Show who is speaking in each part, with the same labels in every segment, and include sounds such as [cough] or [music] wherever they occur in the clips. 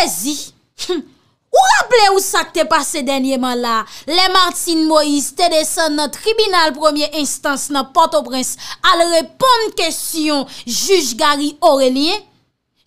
Speaker 1: Vezi, ou raple ou sa k te pase denye man la, le Martin Moïse te dese nan tribunal premier instance nan Port-au-Prince al reponde kesyon Juge Gary Aurélie,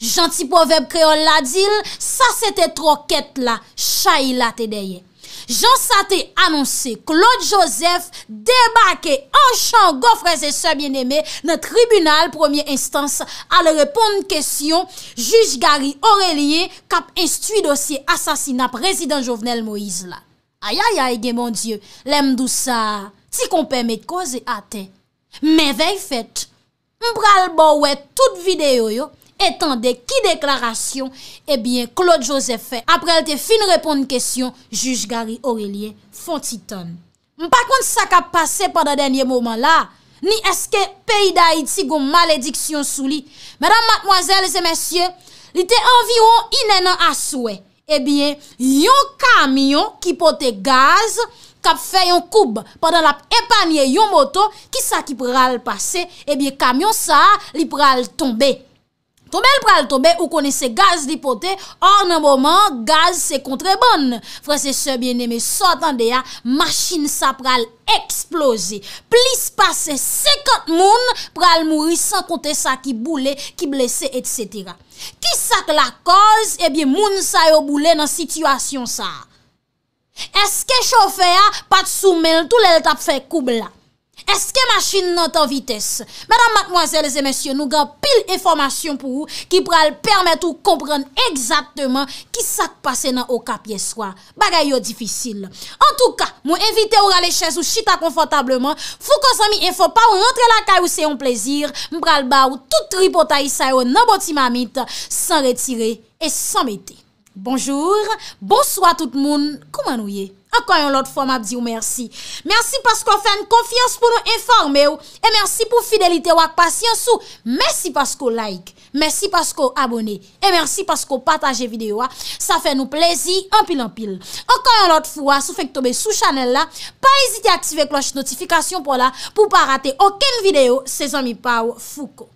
Speaker 1: janti poveb kreol la dil, sa se te troket la, chayi la te deye. Jean Saté annonsé Claude Joseph débake en chan Goffrez et sa bien-aimé nè tribunal premier instance alè reponde kèsyon juj Gari Aurélie kap instuit dossier asasina prezident Jovenel Moïse la. Ayayay gen mon dieu, lèm dou sa, ti konpèmè kòze ate. Mè vey fèt, mbral bo wè tout videyo yo, Etan de ki deklarasyon? Ebyen, eh Claude Joseph Faye. Aprel te fin repon n kesyon, Juge Gary Aurelien Fontiton. Mpa kont sa kap pase padan denye mouman la, ni eske peyi da iti goun malediksyon sou li. Madame, mademoiselles et messieurs, li te environ inen an aswe. Ebyen, eh yon kamyon ki pote gaz kap fe yon koub padan la epanye yon moto ki sa ki pral pase. Ebyen, eh kamyon sa li pral tombe. Toubel pral toube ou kone se gaz dipote, an anboman gaz se kontre bon. Frase se biene me sotan de ya, machin sa pral eksplose. Plis pase sekat moun pral mouri san konte sa ki boule, ki blese, etc. Ki sak la koz, ebyen eh moun sa yo boule nan situasyon sa. Eske choufe ya, pat soumel, toule l tap fe koubla. Eske machin nan tan vites? Madame, mademoiselles et messieurs, nou ga pil informasyon pou ou ki pral permet ou kompren exactement ki sak pase nan o kap yeswa. Bagay yo difisil. En tou ka, mwen evite ou rale chèz ou chita konfotableman, fou kon son mi enfo pa ou rentre la kay ou se yon plezir, mbral ba ou tout ripotay sa yo nan boti mamit, san retire et san bete. Bonjour, bonsoit tout moun, kouman ou ye? Ankan yon lot fwa mab diyo mersi. Mersi paskwa fèn konfians pou nou informe ou. E mersi pou fidelite wak pasyans ou. Mersi paskwa ou like. Mersi paskwa ou abone. E mersi paskwa ou pataje videyo ou. Sa fè nou plezi anpil anpil. Ankan yon lot fwa sou fèk tobe sou chanel la. Pa ezite aktive kloche notifikasyon pou la. Pou pa rate oken videyo se zon mi pa ou fuko.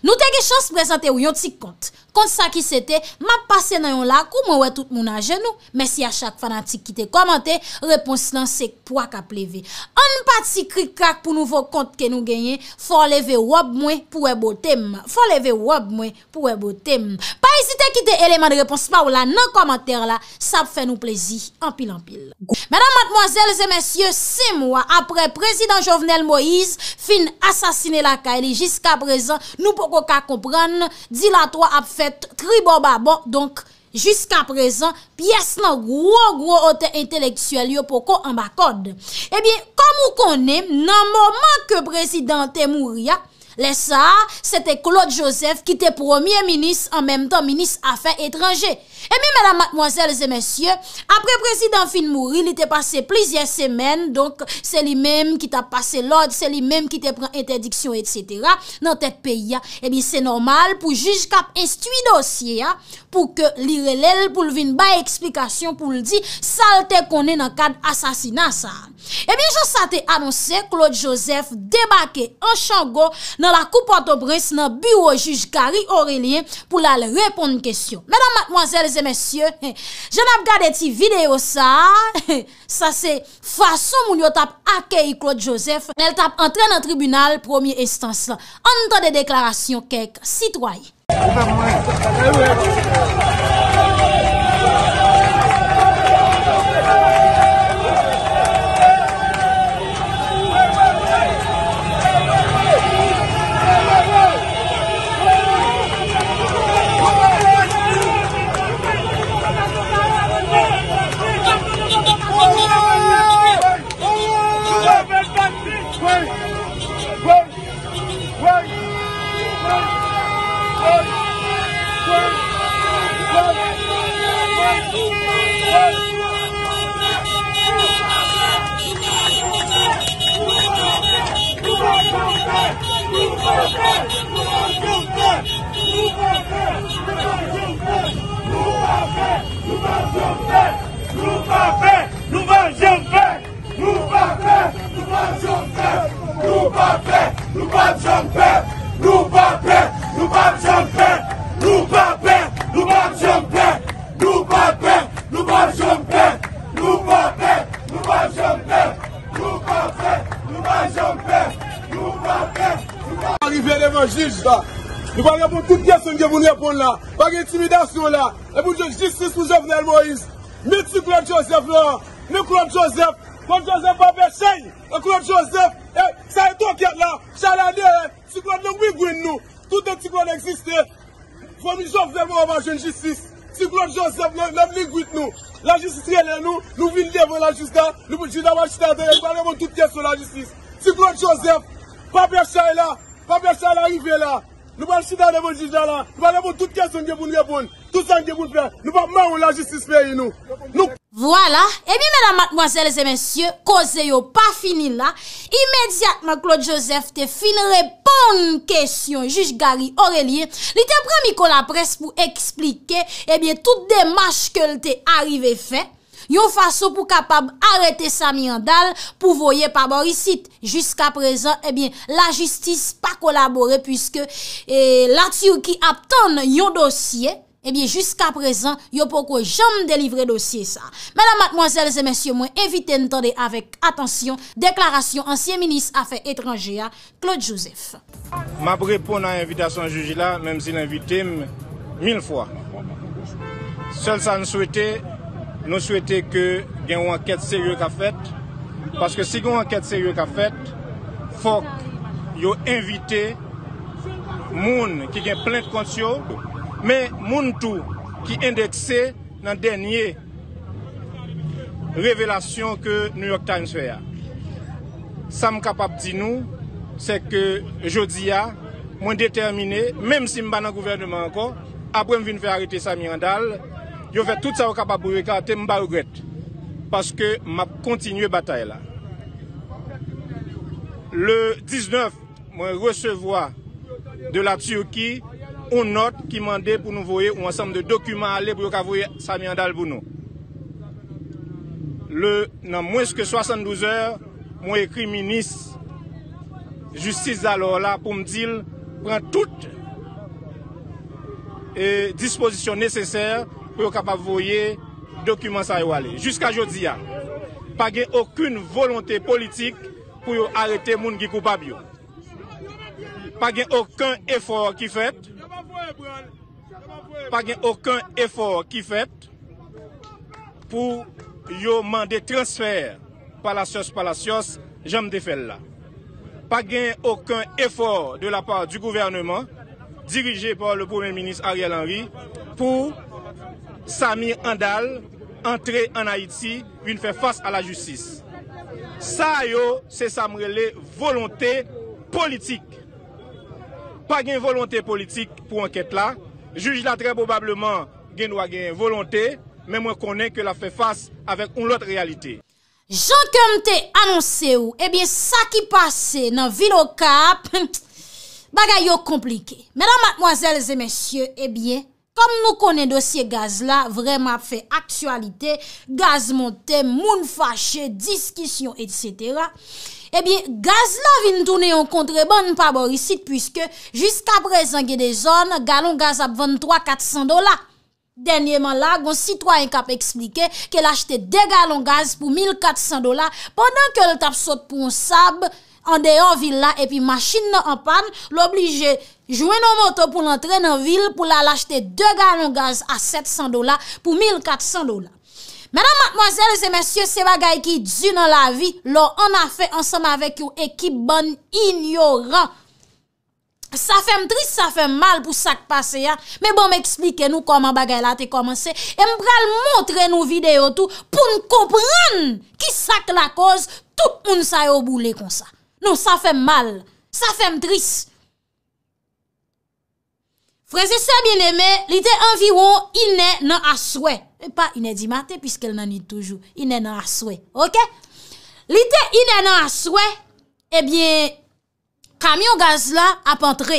Speaker 1: Nou tege chans prezante ou yon tik kont. Kont sa ki sete, map pase nan yon lak Ou mwen wè tout moun anjen nou Mè si a chak fanatik ki te komante Repons nan sek pou ak a pleve An pati krik krak pou nou vò kont ke nou genye Fò leve wòb mwen pou e botem Fò leve wòb mwen pou e botem Pa esite ki te eleman de repons Pa ou la nan komante la Sa pfe nou plezi, anpil anpil Mèdam matmoazèl zè mèsyè Se mwa apre prezidant Jovenel Moïse Fin asasine la ka Elè jiska prezant nou pou koka kompran Di la to ap fe Fè tribo babo, donk, jiska prezant, piyes nan gwo gwo ote inteleksuel yo poko an bakod. Ebyen, eh kam ou konen, nan mouman ke prezidenten mou ria, lesa, sete Claude Joseph ki te premier minis, an menm tan, minis afen etranje. Emi, madame, mademoiselles et messieurs, apre prezident Finn Mourie, li te passe plusieurs semaines, donc, c'est lui-même qui te passe l'ordre, c'est lui-même qui te prend interdiction, etc., nan te paye, ebi, eh c'est normal pou juge kap estuie dossier, pou ke li relèl pou l'vin ba explikasyon, pou l'di, salte konè nan kad asasinansa. Ebi, eh jous sa te annonse, Claude Joseph debake en chango nan la coupe Port-au-Bresse nan bureau juge Gary Aurelien pou l'al reponde kestyon. Madame, mademoiselles, monsye, jen ap gade ti video sa, sa se fason moun yo tap akey Claude Joseph, el tap entren an tribunal promye estans la, an ton de deklarasyon kek, sitway
Speaker 2: aplaudan Claude Joseph, pa pechay la, pa pechay la yive la, nou pa chida levo jizala, nou pa levo tout keson genpoun repoun, tout san genpoun pechay, nou pa moun la jistis fey yi
Speaker 1: nou. Voilà, ebi eh mèdame, mademoiselles et mèsyè, koze yo pa fini la, imèdiatman Claude Joseph te fin repoun kèsyon, jiz Gari Orélie, li te prèmi kon la pres pou eksplike, ebi eh tout demache ke lte arrive fey. Yon faso pou kapab Arrete sa miandal pou voye Pa borisit. Juska prezant eh La justice pa kolabore Puiske eh, la tur ki Aptan yon dosye eh Juska prezant yon poko Jam delivre dosye sa. Mèdame, mèdame, mèdame, mèdame, mèdame Evite n'tande avèk atansyon Deklarasyon ansyen minis afè etranje A Claude Joseph
Speaker 2: Mèm se l'invite m Mil fwa Sèl sa n souwete nou souwete ke gen wanket seriou ka fet, paske si gen wanket seriou ka fet, fok yo invite moun ki gen plen konsyon, men moun tou ki endekse nan denye revelasyon ke New York Times fe ya. Sam kapap di nou, se ke jodi ya, mwen determine, menm si mba nan gouvernement anko, apre mvin fe arete sa mirandal, Yo ve tout sa wak pa bouwe ka te mba ou gret. Paske m ap kontinye batae la. Le 19 mwen resevoa de la Turki, un not ki mande pou nou voye ou ansam de dokumen ale pou yo kavoye Samy Andal Bouno. Le nan mwen se ke 72 er, mwen ekri minis justice alor la pou mdil pran tout e disposisyon neseser. pour voyer document hein. de dokumen Jusqu'à documents a Juska jodi volonté politique pour arrêter les moun qui sont coupables. Pa aucun effort qui fait. effort qui effort qui fait pour demander transfert par Palacios Palacios Palacios. J'aime n'y faire pas Pa effort aucun de la part du gouvernement dirigé par le premier ministre Ariel Henry pour Samir Andal, entre en Haïti, yon fè fass a la jutsis. Eh sa [laughs] yo, se sa mrele volonté politik. Pa gen volonté politik pou anket la, juj la tre bobablement gen wagen volonté, men mwen konen ke la fè fass avèk ou lote realite.
Speaker 1: Jean Kemte annonse ou, ebyen sa ki pase nan vinokap, bagay yo komplike. Mèran matmoazèl zè mèsyè, ebyen, Kom nou konen dosye gaz la, vreman ap fe aktualite, gaz monte, moun fache, diskisyon, etc. Ebi, gaz la vin toune yon kontre ban nan paborisit, pwiske, jiska prezangye de zon, galon gaz ap 23-400 dola. Denyeman la, goun sitwa yon kap eksplike, ke l achete de galon gaz pou 1400 dola, pandan ke l tap sot pou yon sab, Ande yon villa epi machin nou anpan L'oblige jouen nou moto pou l'entre nan vil Pou la l'achete 2 galon gaz a 700 dola Pou 1400 dola Menan matmoazel se mesye se bagay ki dju nan la vi Lò an a fe ansam avek yon ekip bon ignoran Sa fe mtris, sa fe mal pou sak pase ya Me bon m eksplike nou koman bagay la te komanse E m pral montre nou videyo tou Pou n kopren ki sak la koz Tout moun sa yo boule kon sa Non, sa fèm mal, sa fèm tris. Frèze se bienemè, li te an viwon, inè nan aswe. E pa, inè di mate, piskèl nan ni toujou. Inè nan aswe, ok? Li te inè nan aswe, ebyen, eh kamyon gaz la ap antre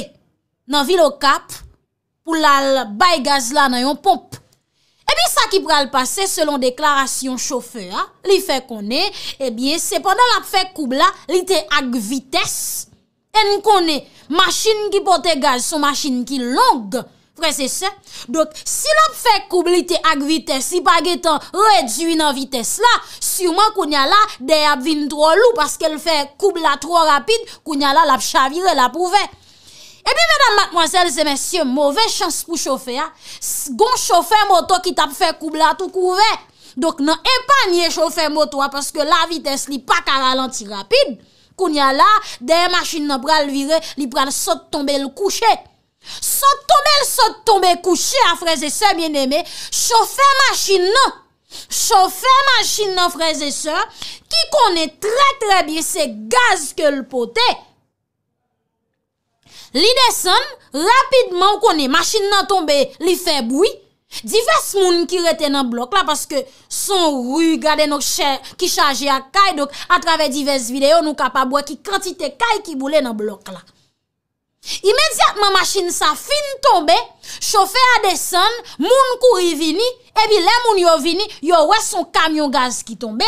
Speaker 1: nan vilo kap pou lal bay gaz la nan yon pompe. Ebi sa ki pral pase selon deklarasyon chofe, li fe konen, ebi se pendant la fe koubla, li te ak vites, en konen, masin ki pote gaz, son masin ki long, fre se se. Dok, si la fe koubla li te ak vites, si pa getan redwi nan vites la, suman kounyala dey ap vin tro lou, paske l fe koubla tro rapide, kounyala l ap chavire, l ap pouve. E pi, madame, mademoiselles et messieurs, mauvais chance pou chauffer. Gon chauffer moto ki tap fè koublat ou kouvé. Dok nan epanye chauffer moto, parce que la vitesse li pa kara lenti rapide. Koun ya la, den machine nan pral vire, li pral sot tombe l kouche. Sot tombe l sot tombe kouche, a fraze se, bien aimé. Chauffer machine nan. Chauffer machine nan fraze se, ki konè trè trè bi, se gaz ke l potè. Li desen, rapidman ou kon e, machin nan tombe, li feboui, divers moun ki rete nan blok la, paske son rui gade nou kishaje a kay, a trave divers videyo nou kapabwa ki kantite kay ki boule nan blok la. Imediatman machin sa fin tombe, chofe a desen, moun kouri vini, ebi le moun yo vini, yo wè son kamyon gaz ki tombe,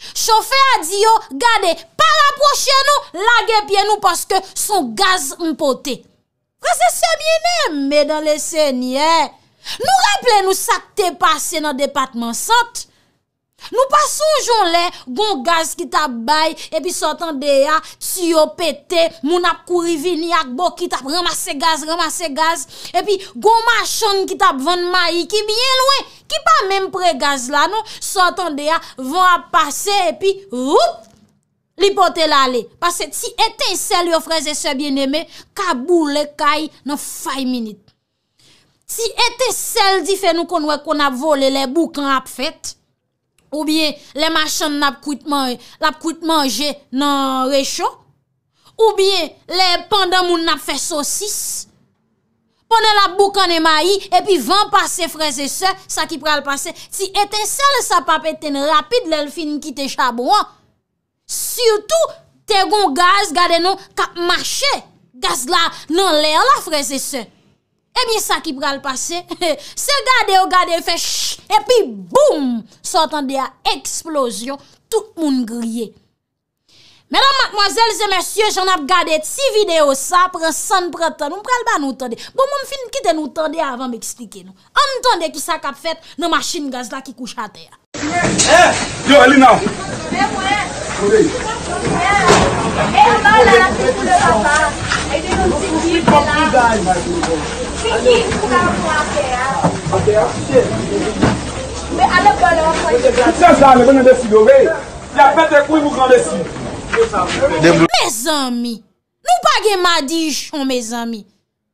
Speaker 1: Chofè a diyo, gade, pa la poche non, nou, lage pie nou paske son gaz mpotè. Kwa se se bine, me dan le se nye, nou rapple nou sa te pase nan depatman sotè. Nou pason joun lè, gon gaz ki tap bay, epi sotan deya, siyo pete, moun ap kuri vini ak bo ki tap ramase gaz, ramase gaz, epi gon machon ki tap van mayi ki bien lwen, ki pa men pre gaz la nou, sotan deya, van ap pase, epi vup, li pote la le. Pase ti ete sel yo freze se bieneme, kabou le kay nan fay minit. Ti ete sel di fe nou konwe kon ap vole le bouk an ap fet, Ou biye, le machan nap kout manje nan rechon. Ou biye, le pandan moun nap fe sosis. Pwene la boukan e mayi, epi van pase freze se, sa ki pral pase. Si eten sel sa papeten rapide lel fin ki te chabouan. Surtou, te gon gaz gade nou kap mache gaz la nan lè la freze se. Eh ça qui ça le prend se gade ou gade ch, et puis boum, s'entende à explosion, tout monde grillé. Mesdames, mademoiselles et messieurs j'en Mesdames, vidéos ça, video ça prend san pretan, Nous pral ba nous Bon, mon fin qui te nous avan avant m'expliquer gaz là qui couche à terre Eh, yo, eh, Mes ami, nou pa gen madi chon, mes ami.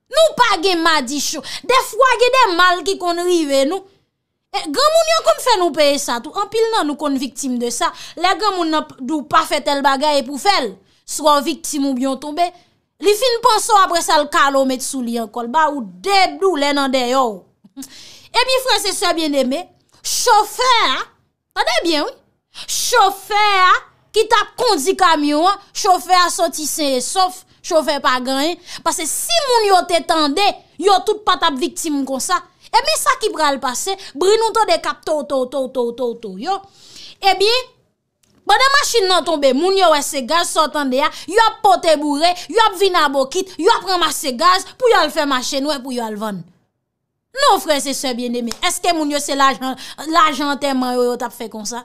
Speaker 1: Nou pa gen madi chon. Defwa gen den mal ki kon rive nou. E, gamoun yon kon fè nou peye sa tou. Anpil nan nou kon viktim de sa. Le gamoun nou pa fè tel bagay epou fèl. Swa viktim ou bion tombe. Li fin ponso apre sa l ka lo met sou li an kol, ba ou debdou lè nan de yo. E mi fwese sebyen de me, chofer, anè bien wè, chofer ki tap kondi kamyon, chofer sotise e sof, chofer pa ganyen, pase si moun yo te tende, yo tout patap viktim kon sa, e mi sa ki pral pase, brinou to de kap tou tou tou tou tou tou yo. E mi, Bade machin nan tombe, moun yo wè se gaz, sotan de ya, yop pote bouré, yop vin a bokit, yop ramase gaz, pou yon l fè machin, wè e pou yon l van. Nou frese se biene mi, eske moun yo se lajantèman yo tap fè kon sa?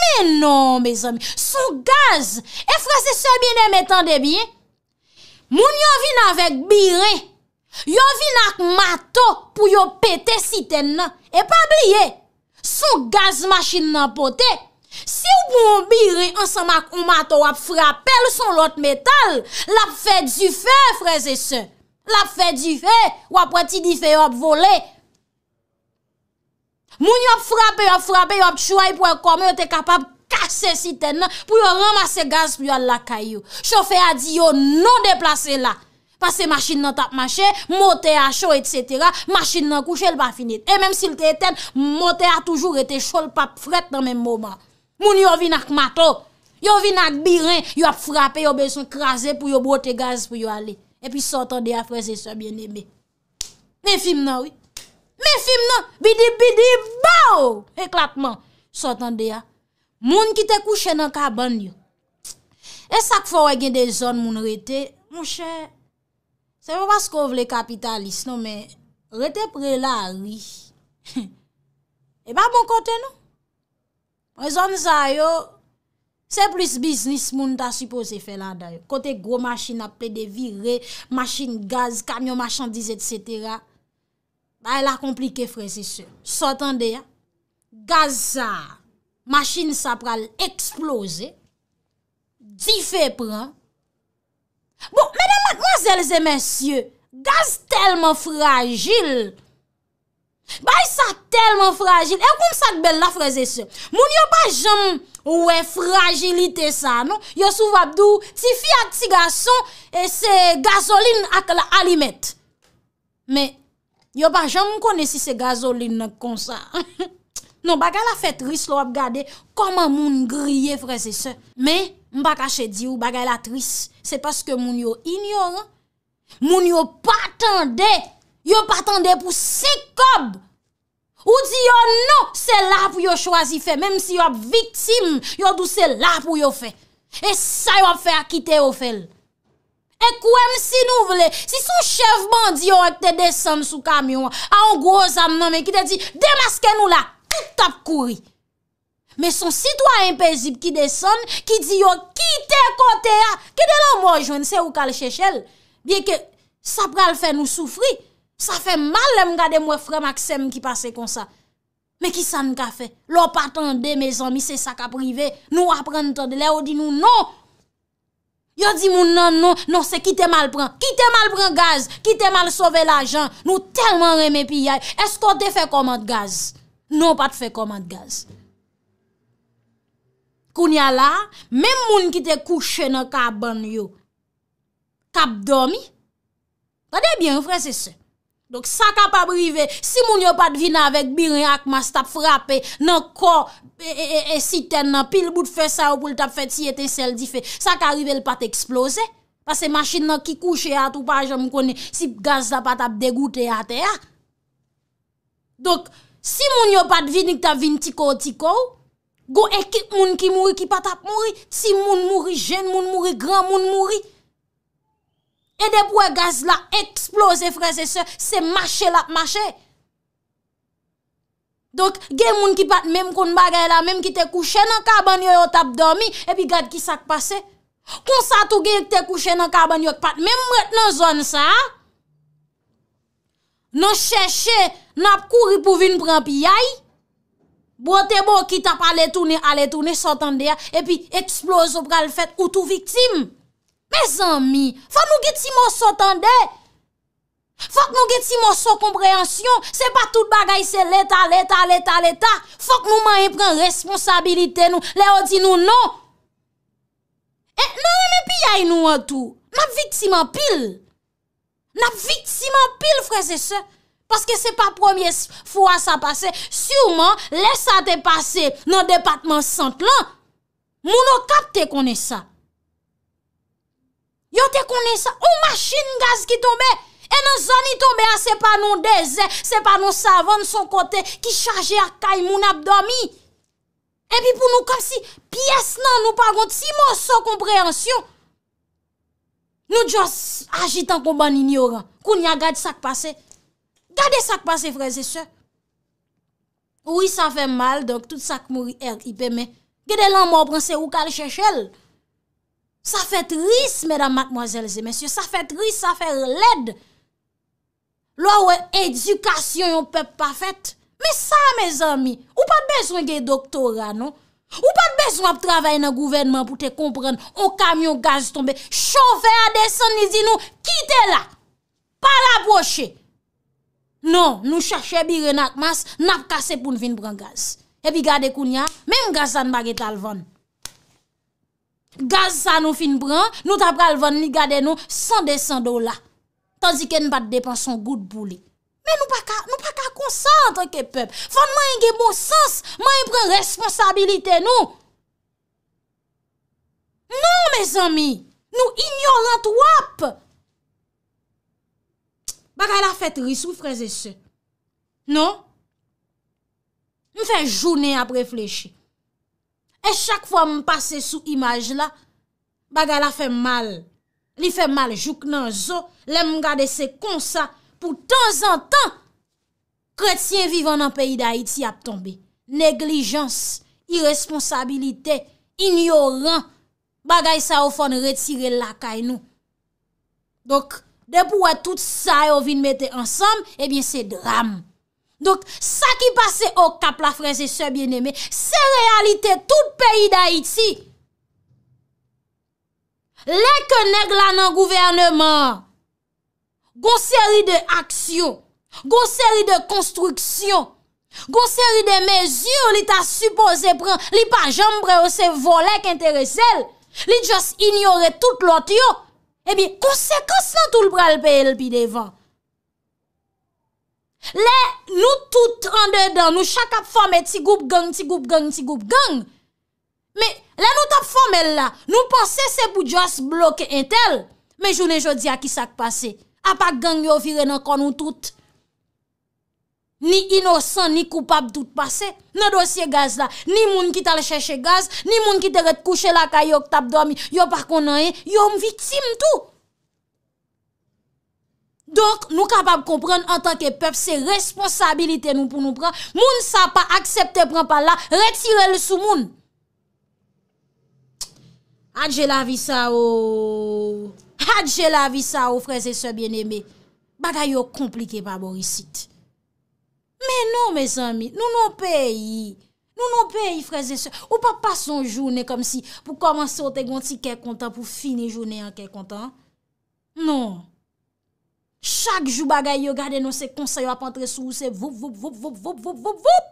Speaker 1: Me non, me zami, sou gaz, e frese se biene mi, tan de biye, moun yo vin avèk bi re, yo vin ak mato pou yo pète si ten nan, e pa bliye, sou gaz machin nan potè, Si ou pou mbire ansan mak ou mato wap frapel son lot metal, lap fè di fè freze se. Lap fè di fè, wap wè ti di fè wap vole. Moun wap frapè, wap frapè, wap chouay pou wè kome, wè te kapab kase si ten nan pou wè ramase gaz pou wè lakayou. Chofè a di yo non deplase la. Pase masin nan tap mache, motè a chou et cetera, masin nan kouche l pa finit. E menm si l te ten, motè a toujou rete chou l pap fret nan men mouman. Moun yon vin ak mato, yon vin ak birin, yon ap frape, yon beson krasen pou yon brote gaz pou yon ale. E pi sotan de a prese sebyen nebe. Me fim nan we. Me fim nan, bidib, bidib, baou, eklatman. Sotan de a. Moun ki te kouche nan kaban yo. E sak fwa we gen de zon moun rete. E, moun chè, se ve pa sko vle kapitalist non men, rete pre la ri. [laughs] E ba bon kote nou. Wèzon sa yo, se plus bisnis moun ta suppose fè lan da yo. Kote gro machin apè de virè, machin gaz, kamyon machandise, etc. Ba, el a komplike fè, se sè. Sotan de ya, gaz sa, machin sa pral eksplose, di fè pran. Bon, menè, mademoiselles et messieurs, gaz telman fragil, Bay sa telman fragil. E w kon sa kbel la freze se. Moun yo ba jom ouwe fragilite sa. Non? Yo souv apdou. Ti fi ak ti gason. E se gazolin ak la alimet. Me. Yo ba jom konesi se gazolin kon sa. [laughs] Non bagay la fetris lo ap gade. Koman moun griye freze se. Me. Mba kache di ou bagay la tris. Se paske moun yo ignore. Moun yo patande. E. Yo patande pou sikob ou di yo nou se la pou yo chwazi fe, menm si yo ap viktim, yo dou se la pou yo fe. E sa yo ap fe akite ofel. E kouem si nou vle, si son chef bandi yo akte deson sou kamyon, a on gwo zanman me ki te di, demaske nou la, ki tap kouri. Men son sitwa impesib ki deson, ki di yo kite kote ya, ki de la mwenjwen se ou kal chechel, bie ke sa pral fe nou soufri, Sa fè mal lèm gade mwen frè Maxem ki pase kon sa. Mè ki san ka fè? Lò patan de mezon mi se sa ka prive. Nou apren ton de lè ou di nou non. Yo di moun nan non, nan non, se ki te mal pran. Ki te mal pran gaz, ki te mal sove l'ajan. Nou tenman reme pi yay. Esko te fè komat gaz? Non pat fè komat gaz. Koun ya la, mèm moun ki te kouche nan ka ban yo. Kap domi? Gade bien ou frè se se? Donc ça capable arriver si moun yo pas de vin avec birin ak mas t'a frappé nan corps et si ten nan pile bout de faire ça pour t'a fait ti étincelle di fait ça ka arriver le pas t'exploser parce que machine nan ki couche à tout pas jam connaît si gaz la pas t'ap dégoûté à terre. Donc si moun yo pas de que t'a vin tiko tiko go équipe moun ki mouri ki pas t'ap mouri, si moun mouri, jeune moun mouri, grand moun mouri E depwe gaz la eksplose freze se, se mache la mache. Donk gen moun ki pat mem kon bagay la, mem ki te kouche nan karbanyo yo tap domi, epi gad ki sak pase. Kon sa tou gen ki te kouche nan karbanyo yo pat, mem mwet nan zon sa. Nan chè chè, nan ap kou ripou vin pran pi yay. Bote bo ki tap ale touni, ale touni, sotan deya, epi eksplose ou pral fèt koutou viktime. Me zanmi, fòk nou get si mò so tande, fòk nou get si mò so kompreansyon, se pa tout bagay se leta, leta, leta, leta, fòk nou man yon pren responsabilite nou, lè o di nou non. E eh, nan, mè pi yay nou an tou, nap vit si mò pil, nap vit si mò pil freze se, paske se pa premier fwa sa pase, souman lè sa te pase nan depatman sant lan, mounon kat te kone sa. Yo te konen sa, ou machin gaz ki tombe, e nan zoni tombe a se pa nou dezen, se pa nou savon son kote, ki chaje a kay moun abdomi. E pi pou nou kom si, piyes nan nou paront, si moun son komprehensyon, nou jos agitan kon ban inyoran, koun ya gade sak pase. Gade sak pase, freze se. Ou yi sa fe mal, donk tout sak moun er ipe, men gade lan moun pranse ou kal chechel. Sa fèt ris, mesdames, mademoiselles et messieurs. Sa fèt ris, sa fèt lèd. Lò wè edukasyon yon pep pa fèt. Mè sa, mè zami. Ou pa dbezwen gè doktora, non? Ou pa dbezwen ap travèy nan gouvenman pou te kompren. On kamyon gaz tombe. Chofè adesan nizinou. Kite la. Par abroche. Non, nou chache bi renak mas. Nap kase pou nou vin pran gaz. E bi gade koun ya, mèm gazan bagè talvan. Gaz sa nou fin pran, nou tap pral van ni gade nou 100 de 100 dola. Tansi ken pat depan son gout boule. Men nou pa ka konsant an tanke pep. Fon man yon gen bo sens, man yon pran responsabilite nou. Non, mes ami, nou ignorant wap. Bakal la fet risou freze se. Non? Mwen fè jounen ap reflechi. E chak fwa m pase sou imaj la, bagay la fe mal. Li fe mal jouk nan zo, lem m gade se konsa. Pou tan zan tan, kretien vivan nan peyi da iti ap tombe. Neglijans, iresponsabilite, ignoran. Bagay sa ou fon retire la kay nou. Dok, de pou wè tout sa ou vin mette ansam, ebyen eh se dram. Donk, sa ki pase o kap la freze se biene me, se realite tout peyi da iti. Leke neg lan an gouvernement, gonseri de aksyon, gonseri de konstruksyon, gonseri de mezyon li ta supose pre, li pa jom pre ose volek enterezel, li jos ignore eh tout lot yo, ebi konsekons nan tout pre l'PL pi devan. Le nou tout rande dan, nou chak ap fome ti goup gang, ti goup gang, ti goup gang. Le nou tap fome la, nou panse se pou joss bloke entel. Me jounen jodi a kisak pase, apak gang yo vire nan kon nou tout. Ni inosan, ni koupap tout pase. Nan dosye gaz la, ni moun ki tal cheshe gaz, ni moun ki teret kouche la ka yo tap domi, yo par konanye, eh? yo mviktim tout. Donk nou kapap kompren an tanke pep se responsabilite nou pou nou pran. Moun sa pa aksepte pran pa la. Retire le sou oh. moun. Adje la vi oh, sa non, non non ou. Adje la vi sa ou freze se bieneme. Bada yo komplike pa borisit. Menon mes ami. Nou nou peyi. Nou nou peyi freze se. Ou pa pa son jounen kom si pou komanse o te gonti kek kontan pou fini jounen an kek kontan. Non. Chak jou bagay yo gade nou se konseyo ap antre sou, se voup voup voup voup voup voup voup voup voup!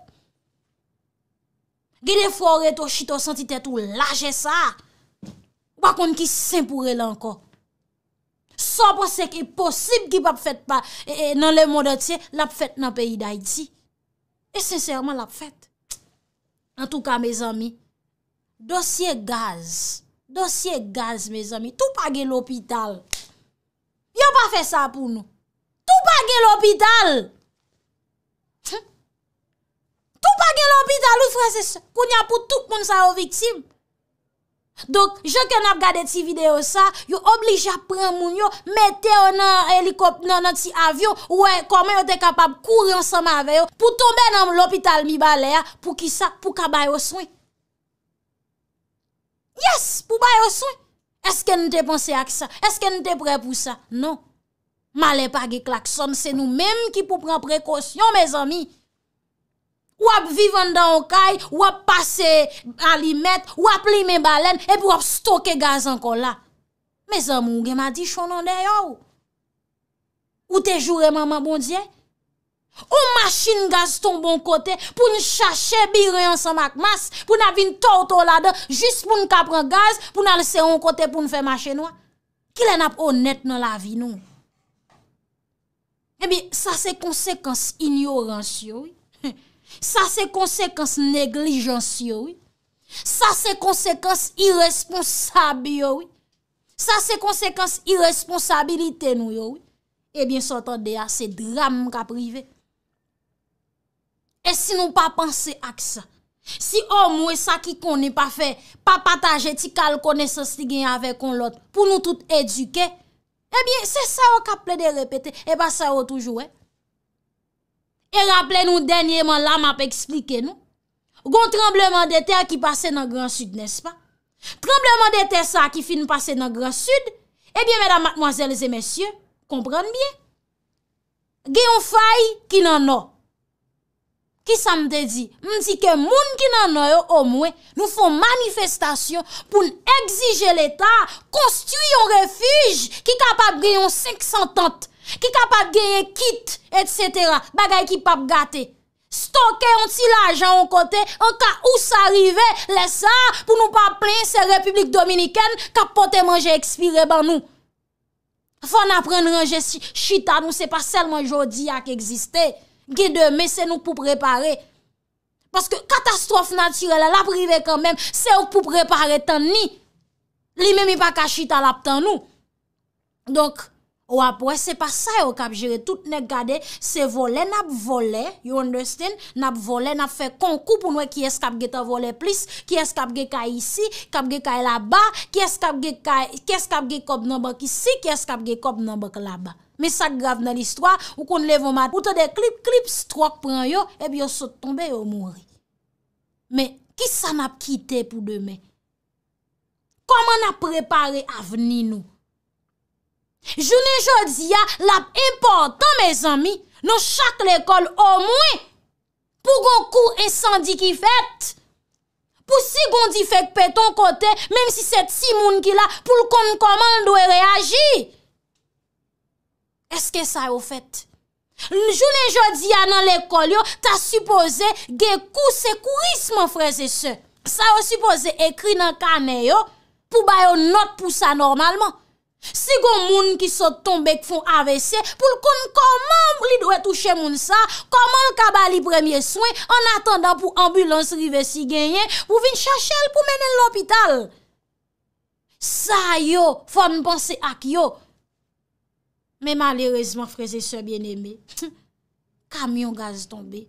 Speaker 1: Gede fwore to, chito, santite to, laje sa! Wakoun ki sempoure la anko! Sopo se ki posib ki pa pfet pa nan le mwoda ti, la pfet nan peyi da iti! E sensèrman la pfet! An tou ka, me zami, dosye gaz! Dosye gaz, me zami, tou pa gen l'opital! Yo pa fe sa pou nou. Tou pa gen l'hôpital. Tou pa gen l'hôpital ou fwese se. Koun ya pou tout moun sa yo viktim. Dok, jok en ap gade ti video sa, yo oblige a pren moun yo, mete yo nan helikop nan nan ti avyon, ouè, koman yo te kapab kouri ansama aveyo, pou tombe nan l'hôpital mi bale ya, pou ki sa, pou ka bayo swen. Yes, pou bayo swen. Eske nou te pense ak sa? Eske nou te pre pou sa? Non. Malè pa ge klakson, se nou mèm ki pou pran prekosyon, mèz amy. Wap vivan dan okay, wap pase alimet, wap li men balen, epi wap stoke gaz anko la. Mèz amy, ou gen ma di chonan de yo? Ou te jure maman bondye? Ou machin gaz ton bon kote pou nou chache bi reyon san mak mas pou nou avin tol tol la de jist pou nou kapran gaz pou nou alise yon kote pou nou fe machin nou Ki lè nap onet nan la vi nou Ebi sa se konsekans ignorans yo [laughs] Sa se konsekans neglijans yo Sa se konsekans iresponsabi yo Sa se konsekans iresponsabilite nou yo Ebi sotan de a ah, se dram ka prive E si nou pa panse ak sa, si om ou e sa ki konen pa fe, pa pataj etikal konen sa sti genye ave kon lot, pou nou tout eduke, e eh bie se sa ou ka ple de repete, e eh ba sa ou toujou e. E rappele nou denye man la ma pe eksplike nou, gon trembleman de te a ki pase nan Gran Sud, nes pa? Trembleman de te sa a ki fin pase nan Gran Sud, e bie mèdam matmoazèles e mèsyè, kompran mè? Gen yon faye ki nan nou, Ki sa m te di? M di ke moun ki nan noyo omwe, nou foun manifestasyon pou n'exige l'Etat konstuy yon refuj ki kapap geyon 500 tent, ki kapap geyen kit, etc. Bagay ki pap gate. Stoke yon ti lajan yon kote, yon ka ou sa rive, lesa pou nou pa plen se Republik Dominikene kapote manje ekspire ban nou. Fon apren renje chita nou se pa selman jodi ya ki egziste. Gede me se nou pou prepare. Paske katastrofe natyrele, la prive kanmen, se ou pou prepare tan ni. Li men mi pa kashi talap tan nou. Donk, wapwe, se pa sa yo kap jire. Tout ne gade se vole, nap vole, you understand? Nap vole, nap fe konkou pou nou e kies kap ge ta vole plis. Kies kap ge ka yisi, kap ge ka yilaba, e kies kap ge kop nabak isi, kies kap ge kop nabak laba. Me sak grave nan l'histoire, ou kon levon mat, ou te de klip, klip strok pran yo, e bi yo sot tombe yo mouri. Me, ki san ap kite pou demen? Koman ap prepare avni nou? Jounen jodi ya, l'ap important, me zami, nou chak l'ekol o mwen, pou gon kou esandi ki fet, pou si gondi fek peton kote, menm si set si moun ki la, pou l'konn koman l'dwe reagi. Eske sa yo fet? Jounen jodi anan l'ekol yo, ta suppose ge kousekourisman freze se. Sa yo suppose ekri nan kane yo pou bayo not pou sa normalman. Sigon moun ki sot tombek fon avese, pou l'konn koman li dwe touche moun sa, koman l'kaba li premye swen, an atanda pou ambulans rive si genyen, pou vin chache l pou menen l'opital. Sa yo fon pense ak yo. Me malerezman freze sebyen eme. Kamyon gaz tombe.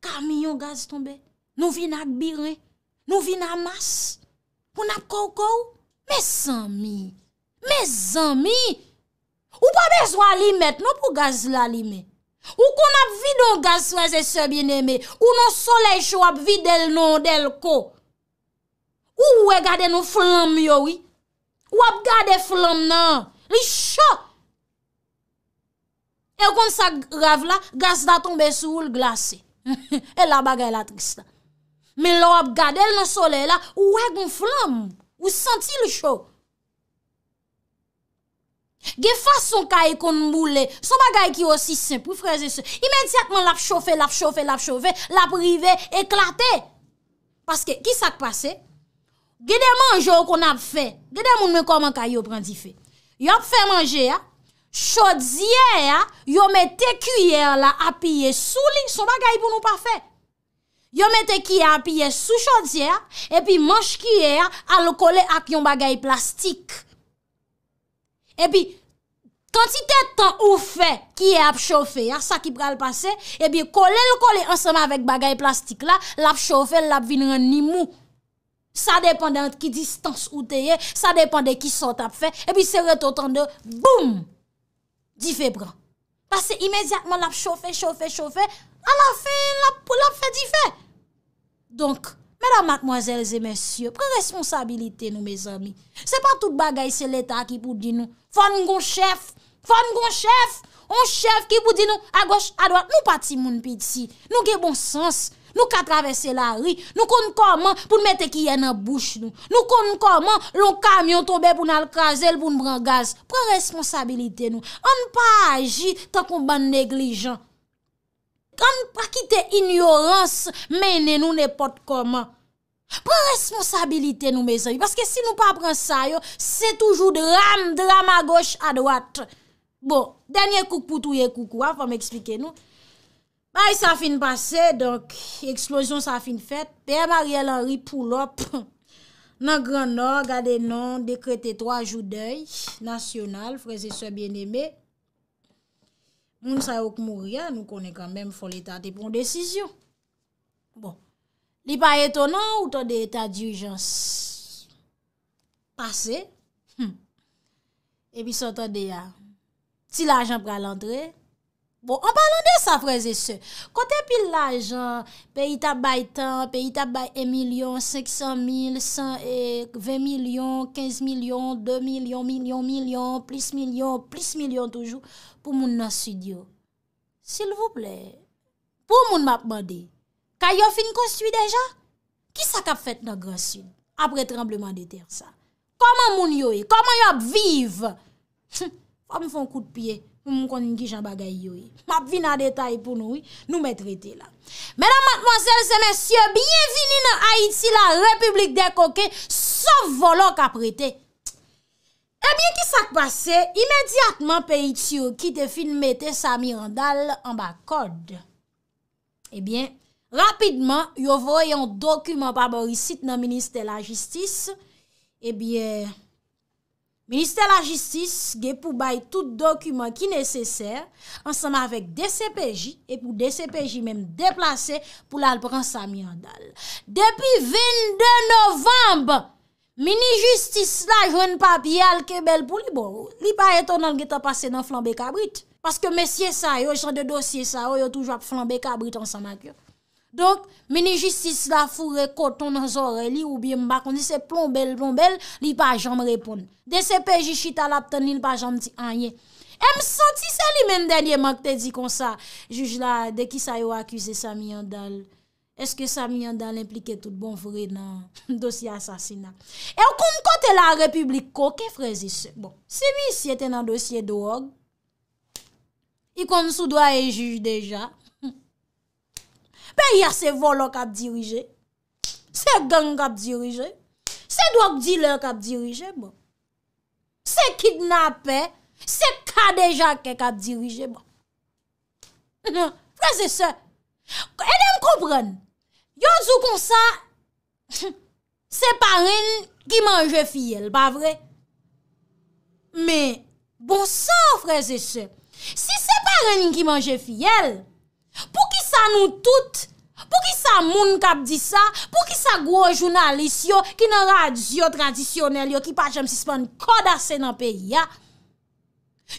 Speaker 1: Kamyon gaz tombe. Nou vi nan biren. Nou vi nan mas. Poun ap kou kou. Me zan mi. Me zan mi. Ou pa bezwa li met nou pou gaz la li me. Ou kon ap vi don gaz freze sebyen eme. Ou nan solej wap vi del non del ko. Ou we gade nou flanm yo wi. Wap gade flanm nan. Li chok. E kon sa grav la, gaz da tombe sou ou glase. [laughs] E la bagay la trista. Men lor ap gade, el nan sole la, ou wèk mflam, ou senti l chou. Ge fason kaye kon mboule, son bagay ki osi semp, ou freze se, imediatman lap choufe, lap choufe, lap choufe, lap rive, eklate. Paske, ki sak pase? Ge de manjou kon ap fe, ge de moun men koman kaye yo prendi fe. Yo ap fe manjou ya, Chodziye ya, yon mette kuyere la apye sou ling, son bagay pou nou pa fe. Yon mette kuyere apye sou chodziye ya, epi manj kuyere ya, alo kole apyon bagay plastik. Epi, kantite tan ou fe kiye apchofye ya, sa ki pral pase, epi kole lkole ansama avek bagay plastik la, lapchofye, lapvin ren ni mou. Sa depande ki distanse ou teye, sa depande ki sot apfe, epi se retotande, boum! Di febra. Pase imediatman lap chofe, chofe, chofe. A la fe, lap fe di fe. Donk, mèda matmoazèlze mèsyò, pre responsabilite nou mè zami. Se pa tout bagay se l'Etat ki pou di nou. Fon ngon chef, fon ngon chef. On chef ki pou di nou, a goche, a doak. Nou pati moun piti si. Nou gen bon sens. nous ka traverser la rue, nous connons comment pour mettre qui est dans bouche nous. Nous connons comment le camion tombe pour nous craser pour nous prendre gaz. Prenons responsabilité nous. On ne pas agir tant qu'on ban négligent. On pas quitter ignorance mener nous n'importe comment. Prends responsabilité nous mes amis parce que si nous pas prendre ça c'est toujours drame drame à gauche à droite. Bon, dernier coup pour tout coucou, avant m'expliquer nous. Ay, sa fin pase, donk, eksplosyon sa fin fet, peye Marielle Henri pou lop, nan Grand Nord, gade nan, dekrete 3 jou dey, nasyonal, freze souye bien eme, moun sa yo k mou ria, nou konen kanmen, fon l'Etat te pon desisyon. Bon, di pa eto nan, ou ton de Eta Dirijans pase, e pi son ton de ya, ti la ajan pral antre, e, Bon, an palan de sa fraze se. Kote pil la jan, pe ita bay tan, pe ita bay e milyon, sek san mil, san e, ve milyon, kenz milyon, de milyon, milyon, milyon, plis milyon, plis milyon toujou, pou moun nan sud yo. Sil vouple, pou moun map bandi, ka yo fin konstuit deja? Ki sa ka fèt nan gran sud? Apre trembleman de ter sa. Koman moun yo e? Koman yo ap viv? Pa [laughs] moun foun kou de piye. Fou moun konin ki chan bagay yoy. E. Map vi nan detay pou nou yoy, nou met rete la. Mèdam matmonsèl se mèsyè, biyevini nan Haiti la Republik eh de Koke, sa volon ka prete. Ebyen ki sak pase, imediatman pe ityo ki te fin mette sa mirandal an ba kod. Ebyen, eh rapidman, yo voyon dokumen pa borisit nan Ministè la Justice. Ebyen, eh Ministè la justice ge pou bay tout dokumen ki nesesèr ansama avèk DCPJ e pou DCPJ mèm deplase pou lal pransami andal. Depi 22 novemb, mini justice la jwen papi yal kebel pou li bo, li pa eto nan geta pase nan flambe kabrit. Paske mesye sa yo, jen de dosye sa yo, yo toujwa flambe kabrit ansama kyo. Donk, meni jistis la fure koton nan zore li ou bie mbak. Kon di se plonbel, plonbel, li pa janm repon. De se pe jishita lapten, li pa janm ti anye. E msati se li men denye mak te di kon sa. Juj la, de ki sa yo akuse Samy Andal. Eske Samy Andal implike tout bon fure nan [laughs] dosye asasina. E w kon kote la republik ko, ke frezi se? Bon, se mi si ete nan dosye do or, i kon sou doye juj deja, pe yase volo kap dirije, se gang kap dirije, se doak diler kap dirije, bon. Se kidnape, se kadeja ke kap dirije, bon. Frèze se, edè m koupren, yo zou kon sa, se [laughs] parèn ki manje fiyel, pa vre? Me, bon sa, frèze se, si se parèn ki manje fiyel, pou, an nou tout, pou ki sa moun kap di sa, pou ki sa gwo jounalist yo, ki nan radio tradisyonel yo, ki pat jam sispan koda se nan pe ya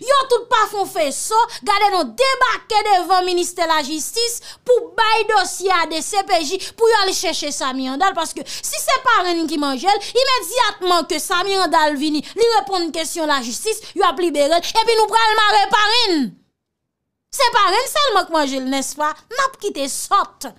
Speaker 1: yo tout pa fon fe so gade nou debake devan minister la jistis, pou bay dosya de CPJ, pou yo li chèche Samy Andal, paske si se par en ki man jel, imediatman ke Samy Andal vini, li repon n kèsyon la jistis, yo ap libere, epi nou pral ma reparin Se pa ren sel mak manjel, nespa, nap kite sote.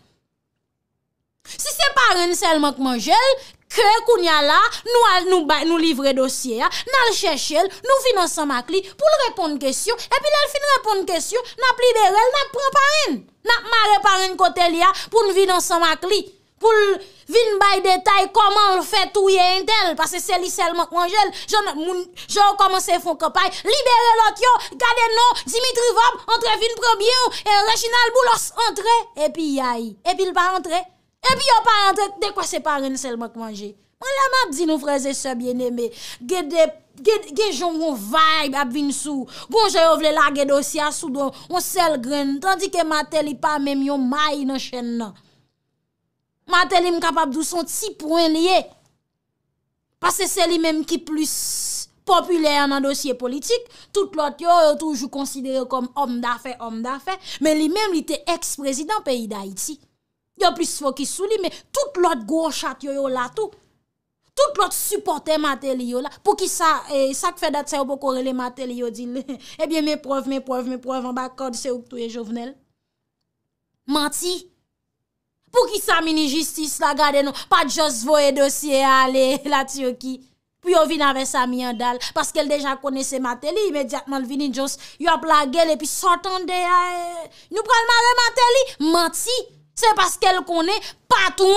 Speaker 1: Si se pa ren sel mak manjel, kre koun ya la, nou al nou livre dosye ya, nan l chechel, nou finanse mak li pou l repon kessyon, epi l el fin repon kessyon, nap libere l, nap pran pa ren. Nap ma reparen kote li ya pou nou finanse mak li. pou vin bay detay koman fè touye entel pase seli sel mak manjel joun komanse fon kapay libere lòk yo, gade nou, dimitri vop antre vin probye ou, e rechinal boulos antre, epi yai epi l pa antre, epi yo pa antre dekwa se par en sel mak manjel an la map di nou freze se bieneme gejoun wou vaib ap vin sou, goun jè ou vle la ge dosi asou don, wou sel gren tandi ke matel y pa mem yon may nan chenn nan Matè li m kapap douson ti poen liye. Pase se li menm ki plus populè an an dosye politik. Tout lot yo yo toujou konsidere kom om da fe, om da fe. Men li menm li te eks prezident peyi da iti. Yo plus fok ki sou li, men tout lot gwo chak yo yo la tou. Tout lot supportè matè li yo la. Pou ki sa, sa eh, k fè dat se yo pou korele matè li yo di le. [laughs] Ebyen eh mè prev, mè prev, mè prev, an bak kòd se yo pou touye jovenel. Manti. Pour qui ça mini justice la garde nous pas juste voyer dossier aller [laughs] la Turquie. Puis on vient avec sa miandal parce qu'elle déjà connaissait Matéli immédiatement vini juste il a blagué et puis s'entendait euh, nous pral marrer Matéli menti c'est parce qu'elle connaît patron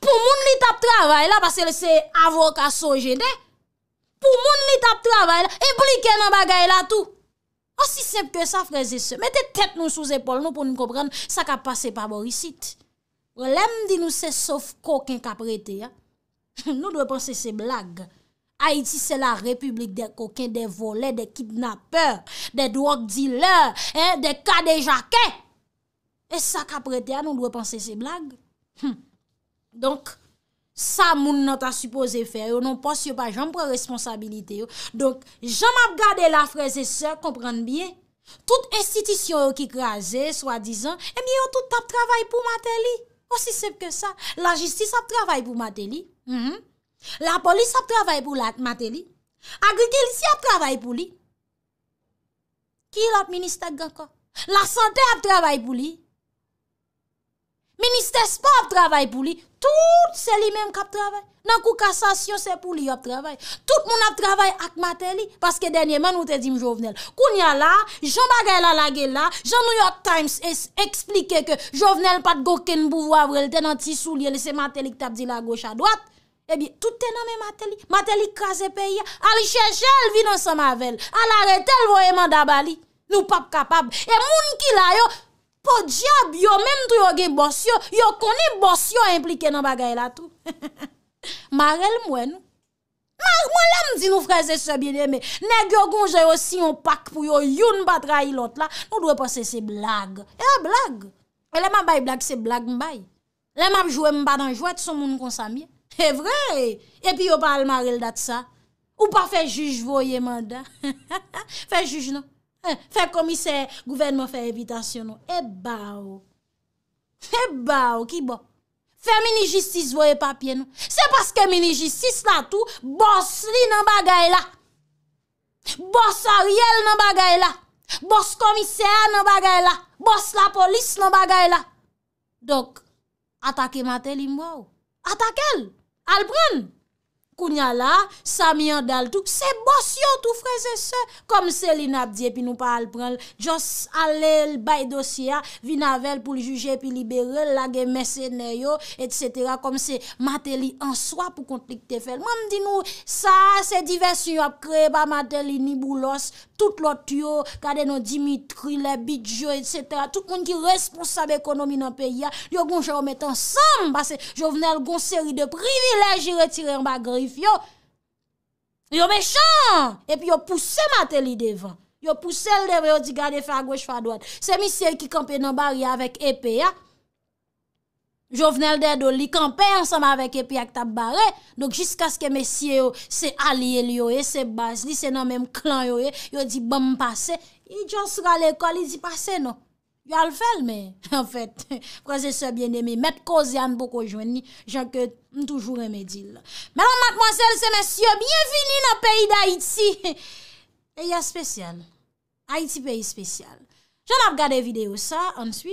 Speaker 1: pour moun li tap travail là parce que c'est avocat sojede pour moun li tap travail impliqué dans bagay là tout Asi semp ke sa freze se, mette tet nou sou zepol nou pou nou kompren, sa ka pase pa borisit. Wolem di nou se sof kokin ka prete ya. [laughs] Nou dwe panse se blag. Haiti se la republik de kokin, de volet, de kidnapper, de drug dealer, de kade jaken. E sa ka prete ya, nou dwe panse se blag. Donk. Sa moun not a supose fè yo, non pos yo pa jom pre responsabilite yo. Donk, jom ap gade la freze sè, komprende biye. Tout institisyon yo ki kreaze, swa dizan, e eh mi yo tout ap travay pou matè li. Osi sep ke sa, la jistis ap travay pou matè li. Mhm. La polis ap travay pou matè li. Agri ke lisi ap travay pou li. Ki lop ministèk ganko? La sante ap travay pou li. Ministe se pa ap travay pou li, tout se li menm kap travay. Nan kou kassasyon se pou li ap travay. Tout moun ap travay ak mateli, paske denye men ou te di mjouvenel. Koun ya la, jom agay la lage la, jom New York Times es explike ke jouvenel pat goken bouvo avre, l tenan ti sou li, l se mateli k tabdi la goch a dwat, ebi eh tout tenan men mateli, mateli k kras e peyi, al chè chè l vi nan sa mavel, al arè tel voyèman dabali, nou pap kapab, e moun ki la yo, Po diab, yo menm tou yo gen boss yo, yo konen boss yo implike nan bagay la tou. [laughs] Marel mwen nou. Marel, mwen lèm di nou freze se bide mè. Nè gyo goun jè osi yon pak pou yon youn batra yi lot la, nou dwe pasè se blag. E eh, a blag. E eh, lèm ap bay blag se blag mbay. Lèm ap jwè mba dan jwèt sou moun kon sa mbyen. E eh, vre. E pi yo pal Marel dat sa. Ou pa fe jjuj voye manda. [laughs] Fe jjuj nou. Eh, fè komisè, gouverne mò fè evitasyon nou. E ba ou. E ba ou, ki bo. Fè mini jistis vò e papye nou. Se paske mini jistis la tou, bos li nan bagay la. Bos a riel nan bagay la. Bos komisè nan bagay la. Bos la polis nan bagay la. Dok, atake matè li mwa ou. Atake l. Al pran. Kounyala, Samian Daltouk, se bos yo tou freze se, kom se li nap diye, pi nou pa alprenl, Jos Alel, Bay Dosia, ah, Vinavel pou li juje, pi libere, lage Messe Nèyo, et setera, kom se Mateli ansoa pou konflikte fel. Mam di nou, sa, se divers yon ap kre, ba Mateli, Niboulos, tout lot yo, kade nou Dimitri, le Bidjo, et setera, tout moun ki responsab ekonomi nan pe ya, ah, yo konjou met ansam, bas se jo vnen lgon seri de privilèj yon retire mba gri, yo, yo méchant. Et puis yo poussé télé devant. Yo poussé le devant, yo dit gardez faire à gauche, faire à droite. C'est monsieur qui campait dans barrière avec épée. Hein. Jovenel Dedo li campé ensemble avec Epi ak barré Donc jusqu'à ce que messieurs c'est allié yo et c'est base li c'est même clan yo yo dit bon passer. Il just à l'école, il dit passer non. Il a fait, mais [laughs] en fait, quoi c'est bien aimé mettre cause à beaucoup joindre, j'en que toujours aimé dire. Mesdames, mademoiselle, et messieurs, bienvenue dans le pays d'Haïti. [laughs] Et y a spécial. Haïti, pays spécial. J'en ai regardé vidéo ça, on suit.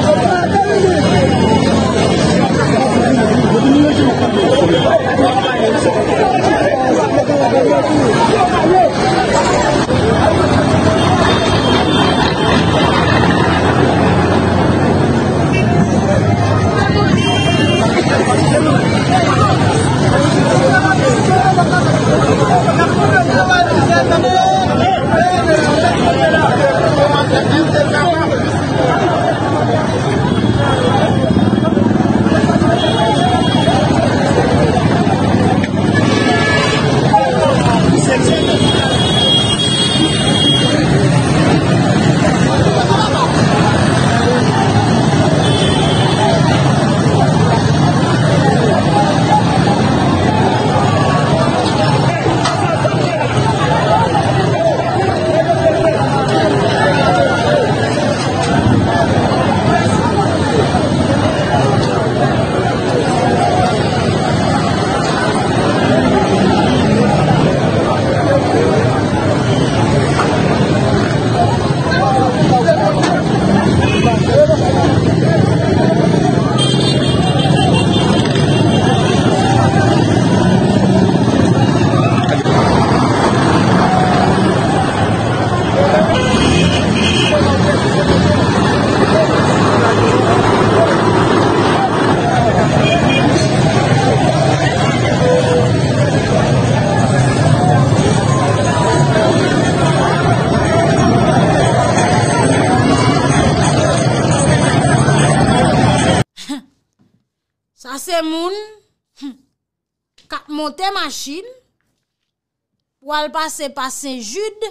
Speaker 1: pa Saint Jude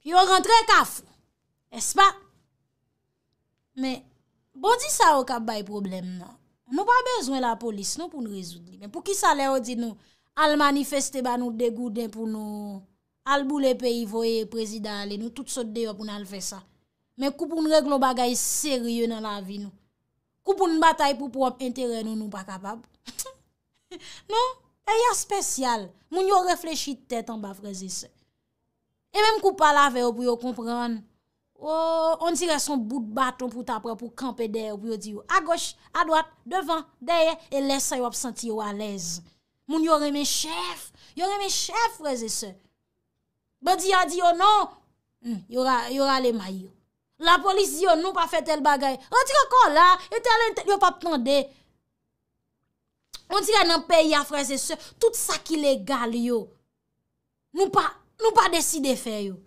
Speaker 1: pi yo rentre kafou. Es pa? Men, bon di sa yo kap bay problem nan. On nou pa bezwen la polis nou pou nou rezoud li. Men pou ki sa le yo di nou, almanifeste ba nou degouden pou nou albou le peyi voye prezidale nou, tout sot deyo pou nou alfe sa. Men, kou pou nou reglo bagay serye nan la vi nou. Kou pou nou batay pou pou ap interen nou nou pa kapab. [laughs] Non? E ya spesyal, moun yo reflechi tete an ba freze se. E menm koupa lave yo pou yo kompran. Oh, on dire son bout baton pou tapre pou kampe deye yo pou yo diyo. A goch, a doat, devan, deye, e lesa yo ap senti yo alez. Moun yo reme chef, yo reme chef freze se. Ba diya diyo oh non, hmm, yo rale mayo. La polis diyo oh, nou pa fe tel bagay. An tira kon la, yo pa plandeye. Moun ti re nan peyi a freze se, tout sa ki legal yo, nou pa, nou pa deside fe yo.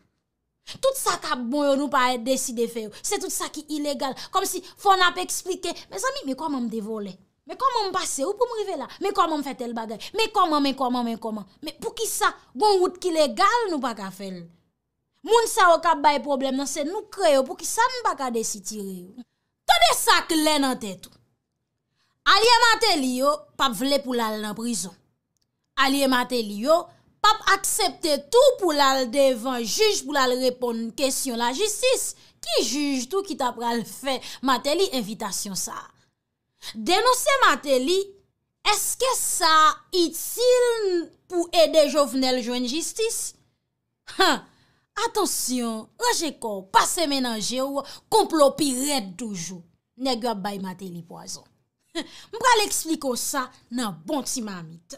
Speaker 1: Tout sa kap bon yo, nou pa deside fe yo. Se tout sa ki ilegal, kom si fona pe eksplike, me zan mi, me koman m devole? Me koman m pase, ou pou m rive la? Me koman m fe tel bagay? Me koman, me koman, me koman. Me pou ki sa, goun wout ki legal, nou pa ka fel. Moun sa wakab bay problem nan se nou kre yo, pou ki sa nou pa ka desi tire yo. Tade sa ki lè nan tetou. Aliye Mateli yo, pap vle pou lal nan prizon. Aliye Mateli yo, pap aksepte tou pou lal devan, juj pou lal repon kèsyon la jistis, ki juj tou ki tap pral fè. Mateli, invitation sa. Denose Mateli, eske sa itil pou ede jovnel jwen jistis? Atensyon, rejeko, pase menanjewo, komplopi red toujou. Negyo bay Mateli poazon. [laughs] Mbra l'ekspliko sa nan bon ti mamit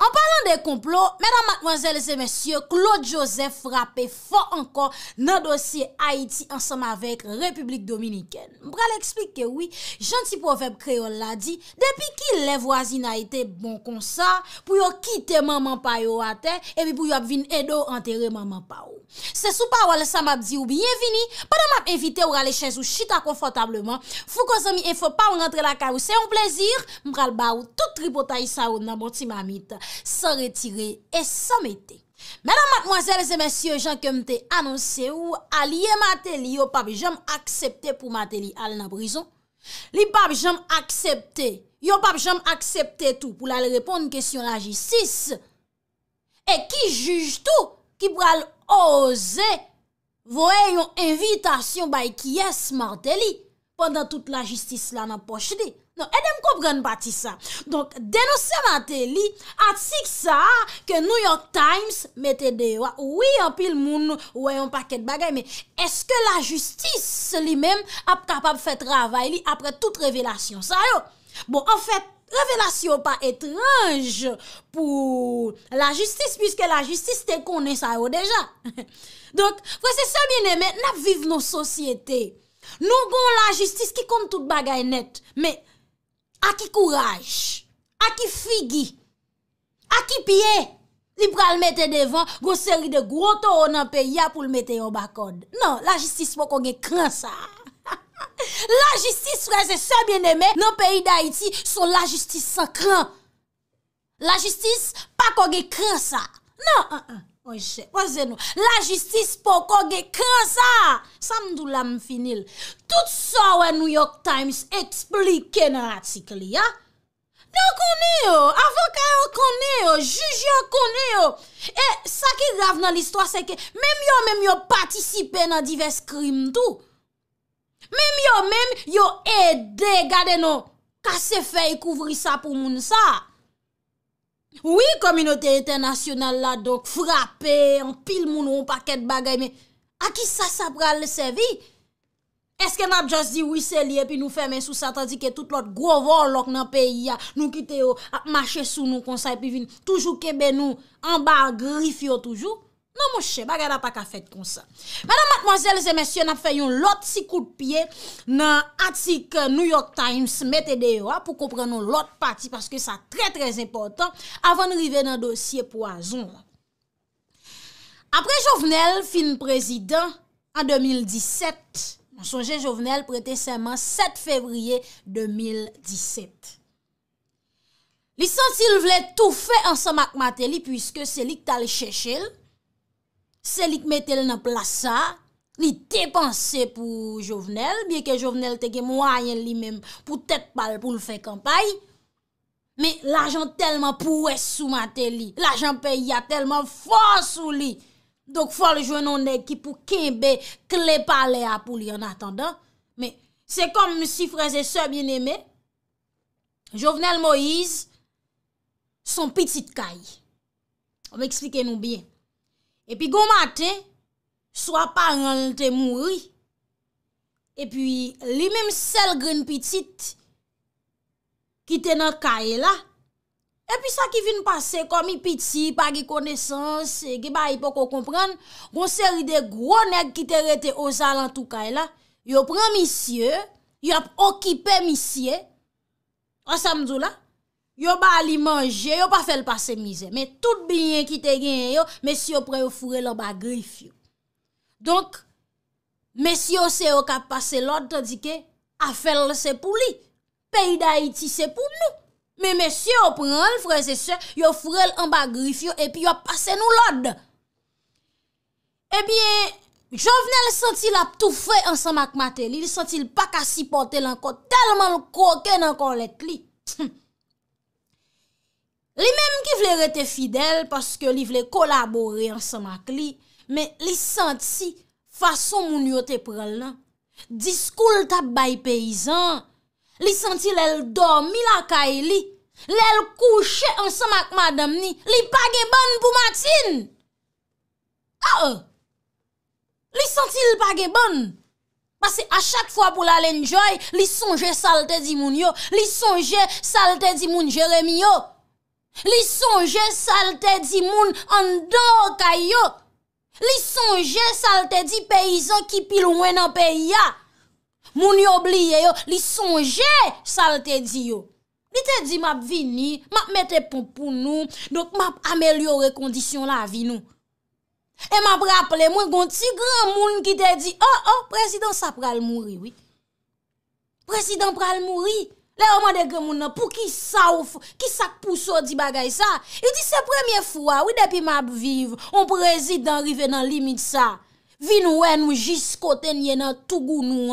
Speaker 1: An palan de komplo Medan madmanzelze mesye Claude Joseph rapè fò ankon Nan dosye Haiti Ansem avèk Republik Dominiken Mbra l'eksplike wè Janti poveb kreol la di Depi ki le wazina itè bon kon sa Pou yo kite maman payo atè E mi pou yo ap vin edo anterè maman pa ou Se sou pa wale sa mab di ou Bienvini Pada mab evite ou rale chèz ou chita konfortableman Fou ko zomi e fò pa ou rentre la ka ou se omple Mpral ba ou tout ripotay sa ou nan boti mamit Sa retire et sa mette Menan matmoazel zemensye jan kemte anonsye ou Aliye mateli yo pab jom aksepte pou mateli al nan brison Li pab jom aksepte Yo pab jom aksepte tou pou la le repon nkesyon la jistis E ki juj tou ki pral oze Voye yon evitasyon bay ki yes mateli Pendan tout la jistis la nan poche de Mpral ba ou tout ripotay sa ou nan boti mamit Non, edèm koubren pati sa. Donk, denosè matè li, atsik sa ke New York Times mette dewa. Ouwi, apil moun nou wè yon pakèd bagay, men, eske la justis li men ap kapab fè travay li apre tout revelasyon sa yo? Bon, an fèt, revelasyon pa etranj pou la justis, pwiske la justis te konen sa yo deja. Donk, fwese se mjenè men, nap viv nou sosyete? Nou bon la justis ki kon tout bagay net, men, A ki kouraj, a ki figi, a ki pie, li pral mette devan goseri de gwo to ou nan pe ya pou l mette yon bakod. Nan, la justis pou konge kran sa. [laughs] La justis prese sa bieneme nan peyi da iti sou la justis sa kran. La justis pa konge kran sa. Nan, nan, nan. Mwen jè, wazè nou, la jistis pou kon ge kre sa, sa mdou la m finil. Tout sa wè New York Times explike nan atik li, ya. Nan konè yo, avokè yo konè yo, juj yo konè yo. E sa ki grav nan listwa se ke, mèm yo mèm yo patisipe nan divers krim tou. Mèm yo mèm yo ede gade nou, kase fey kouvri sa pou moun sa, ya. Oui, kominote etenasyonal la, donk, frapè, an pil moun ou an pakèd bagay, men, a ki sa sa pral le sevi? Eske nan just di wise li, epi nou fè men sou sa, tan di ke tout lot grovor lòk nan peyi ya, ah, nou kite yo, ap ah, mache sou nou konsay, epi vin, toujou kebe nou, an bagrif yo toujou? Non monshe, ba gada pa ka fet kon sa. Madame, mademoiselles et messieurs, nap fayon lot si koupiye nan atik New York Times mette de yo a ah, pou komprenon lot pati paske sa tre tre important avan rive nan dosye poason. Apre Jovenel fin prezident an 2017. Monsonge Jovenel prete seman 7 fevriye 2017. Lisan si l vle tou fe ansan mak mateli pwiske selik tal chechel. Se li k metel nan plasa, li depanse pou Jovenel. Biye ke Jovenel tege mwayen li mem pou tet pal pou l fè kampay. Me l ajan telman pou wè sou matè li. L ajan pay ya telman fò sou li. Dok fò l jwè nonè e ki pou kembe kle palè a pou li an atanda. Me se kom msifreze sè bien eme, Jovenel Moïse son piti tkay. Om eksplike nou byen. Epi gomate, swa paran te mouri. Epi li mem sel gen pitit ki te nan kae la. Epi sa ki vin pase komi pitit, pa ki konesans, ki ba ipo ko kompren, gonseri de gwo neg ki te rete ozal an tou kae la. Yo pren misye, yo ap okipe misye, an samzou la. yo ba li manje, yo pa fel pase mize, men tout biyen ki te gen yo, men si yo pre yo furel an bagrif yo. Donk, men si yo se yo ka pase lod, tadike, a fel se pou li, peyi da iti se pou nou, men si yo pre an furel se se, yo furel an bagrif yo, epi yo pase nou lod. Ebyen, eh jo vnen li sentil ap toufe ansan mak mate li, li sentil pa ka sipote lanko, talman lkoke lanko let li. Li menm ki vle rete fidel paske li vle kolabori an samak li, men li santi fason moun yo te prel nan. Diskoul ta bay peyizan, li santi lel dormi lakay li, lel kouche an samak madam ni, li page bon pou matin! A e! Li santi l page bon! Pase a chak fwa pou la len joy, li sonje salte di moun yo, li sonje salte di moun jerem yo! Li sonje salte di moun an do ka yo, li sonje salte di peyizan ki pil wè nan pey ya, moun yo bliye yo, li sonje salte di yo. Li te di map vini, map mette pounpoun nou, dok map amelyore kondisyon la vi nou. E map raple mwen gwen ti gran moun ki te di, oh oh, prezident sa pral mouri, oui. Prezident pral mouri. Là, on de dit pour qui ça ouf, qui ça pousse di bagay ça. Il dit c'est première fois, oui depuis m'a vie on président arrivé dans limite ça. Vin ouais nous jusqu'au côté dans tout goût nous.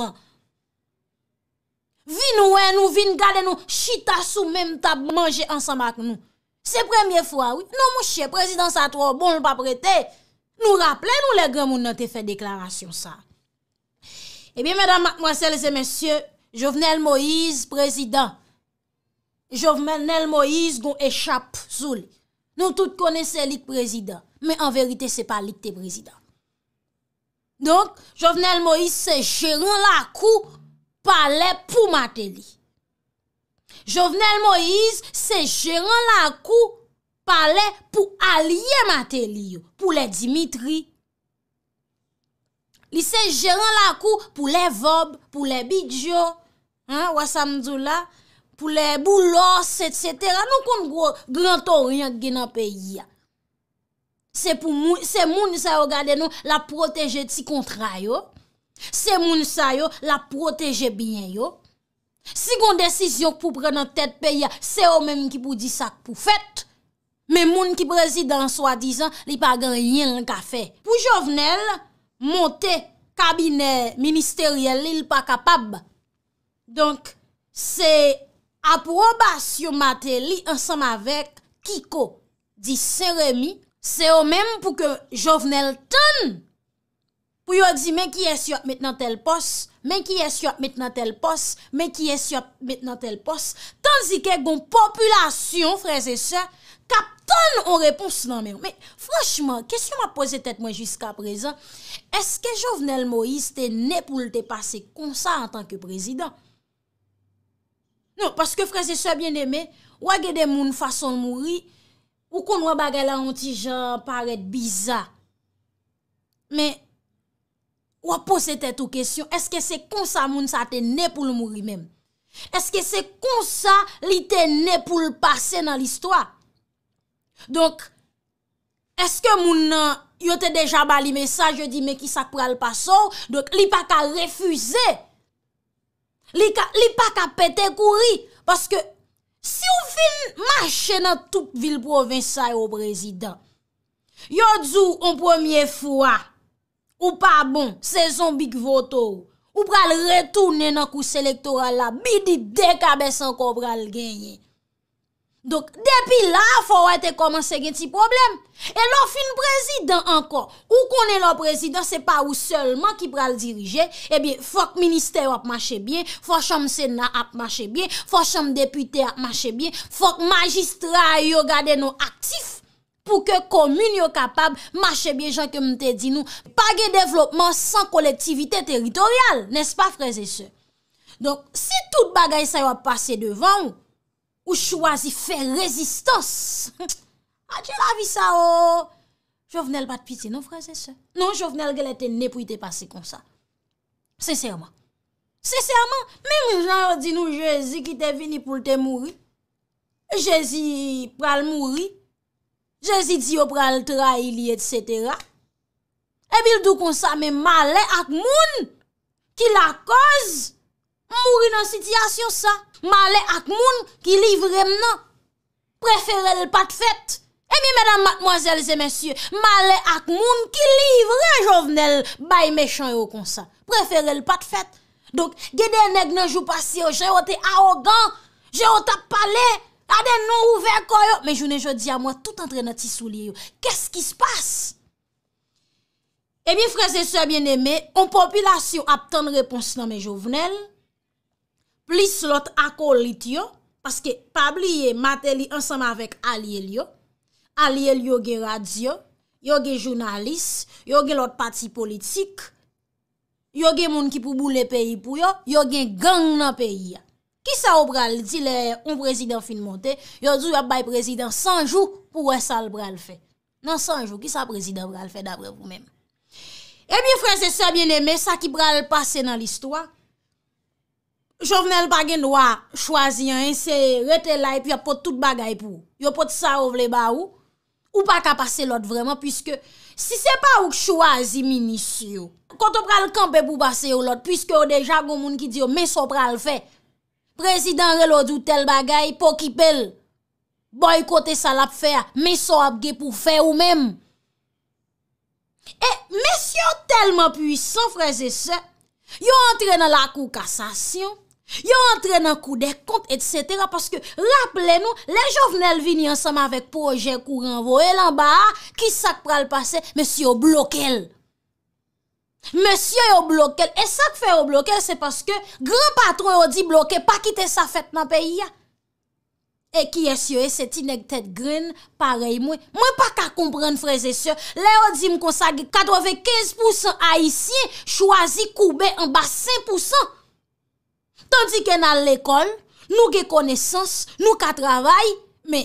Speaker 1: Vin ouais nous vin garder nous chita sous même table manger ensemble avec nous. C'est première fois, oui. Non mon cher président ça trop bon pas prêté. Nous rappelons nous les grands moun te fait déclaration ça. Eh bien mesdames, mademoiselles et messieurs, Jovenel Moïse, prezident. Jovenel Moïse goun echap sou li. Nou tout konese lik prezident. Men en verite se pa lik te prezident. Donk, Jovenel Moïse se jèran lakou pale pou mateli. Jovenel Moïse se jèran lakou pale pou alye mateliyo. Pou le Dimitri. Li se jèran lakou pou le Vob, pou le Bidjo, Ouwa samzou la pou le boulos et setera. Nou kon gwo grantor yon genan peyi ya. Se moun sa yo gade nou la proteje ti kontra yo. Se moun sa yo la proteje bien yo. Si kon desisyon pou prenen tet peyi ya, se yo menm ki pou di sak pou fet. Men moun ki prezident swa dizan li pa gen yon ka fe. Pou jovenel, monte kabine ministeriel li pa kapab. Donk, se aprobasyon mater li ansam avek kiko di seremi, se o men pou ke jovenel ton pou yo di men ki esyop met nan tel pos, men ki esyop met nan tel pos, men ki esyop met nan tel pos, tanzike gon populasyon, freze se, kap ton o repons nan men. Men, franchman, kes yo ma pose tet mwen jiska prezant, eske jovenel Moïse te ne pou lte pase konsa an tanke prezident? Non, parce que frère, c'est ça bien aimé, wè gèdè moun fason mouri, ou kon wè bagè lè anti-jean, parèd biza. Mè, wè pose tè tou kèsyon, eske se konsa moun sa tè nè pou l'mouri mèm? Eske se konsa li tè nè pou l'passe nan l'histoire? Donk, eske moun yote deja bali mè sa, jè di mè ki sak pral passo, donk, li pa ka refuzè. Li pa ka pete kouri, paske si ou fin mache nan tout vil provinsay ou prezident, yo dzou an premier fwa, ou pa bon, sezon bik voto ou, ou pral retou nenan kou selektoral la, bi di dekabe san ko pral genyen. Donk, depi la, fò wè te komanse gen ti problem. E lò fin prezidant ankon, ou konen lò prezidant, se pa ou seulement ki pral dirije, ebi fòk minister wap mache bie, fòk chanm senat ap mache bie, fòk chanm depute ap mache bie, fòk magistra yo gade nou aktif, pou ke komun yo kapab mache bie jan ke mte di nou page devlopman san kolektivite teritorial. Nes pa freze se? Donk, si tout bagay se wap pase devan ou, Ou chwazi fè rezistos. [laughs] A ah, djè la vi sa o. Oh? Jow venel bat piti nou fran zè se. Non jow venel gè lè te nepri te pasi konsa. Sèsèrman. Sèsèrman. Mè mè jan yo di nou jè zi ki te vini pou te mouri. Jè zi pral mouri. Jè zi di yo pral tra ili et sètera. E bil dou konsa mè male ak moun. Ki la koz. Mouri nan sityasyon sa. Male ak moun ki livre mnen. Prefere l pat fèt. Emi, eh mèdame, mademoiselles et messieurs, male ak moun ki livre jovenel. Bay mechanyo kon sa. Prefere l pat fèt. Donk, gèdè nèk nan jou pasiyo, jèwote arrogant, jèwote apalè, adè nou ouver koyo. Mè jounè, jò di a mwen, tout antre nan ti souliye yo. Kè s ki s pas? Emi, eh frèzè, sò, mè nèmè, an populasyon ap tan repons nan mè jovenel, plis lot akolit yo, paske pabliye mater li ansama vek aliyel yo, aliyel yo gen radio, yo gen jounalis, yo gen lot pati politik, yo gen moun ki pou bou le peyi pou yo, yo gen gang nan peyi ya. Ki sa ou pral di le un prezident fin monte, yo di wap bay prezident sanjou pou wè sal pral fe. Nan sanjou, ki sa prezident pral fe dapre pou mèm. Ebyen eh fransese a bienemè sa ki pral pase nan listwa, Jo vnen el bagen do a chwazi an, se rete la epi apote tout bagay pou. Yo apote sa ou vle ba ou, ou pa kapase lot vreman, pwiske si se pa ou chwazi minis yo, koto pral kampe pou base yo lot, pwiske yo deja gomoun ki diyo, meso pral fe, prezident relo di ou tel bagay, pokipel, boykote sa la pfe, meso apge pou fe ou menm. E, mesyo telman pwis, yo entre nan la kou kassasyon, Yo entre nan kou de kont et setera Paske rappele nou Le jovenel vini ansama vek proje Kou renvo e lan ba Ki sak pra l pase Monsi yo blokel Monsi yo blokel E sak fe yo blokel se paske Gran patron yo di bloke Pa kite sa fet nan peyi E ki esye se ti neg tet grin Parey mwen Mwen pa ka kompren freze se Le yo di mkonsage 95% a isye Chwazi koube an ba 5% Tandikè nan l'ekol, nou ge konesans, nou ka travay, mè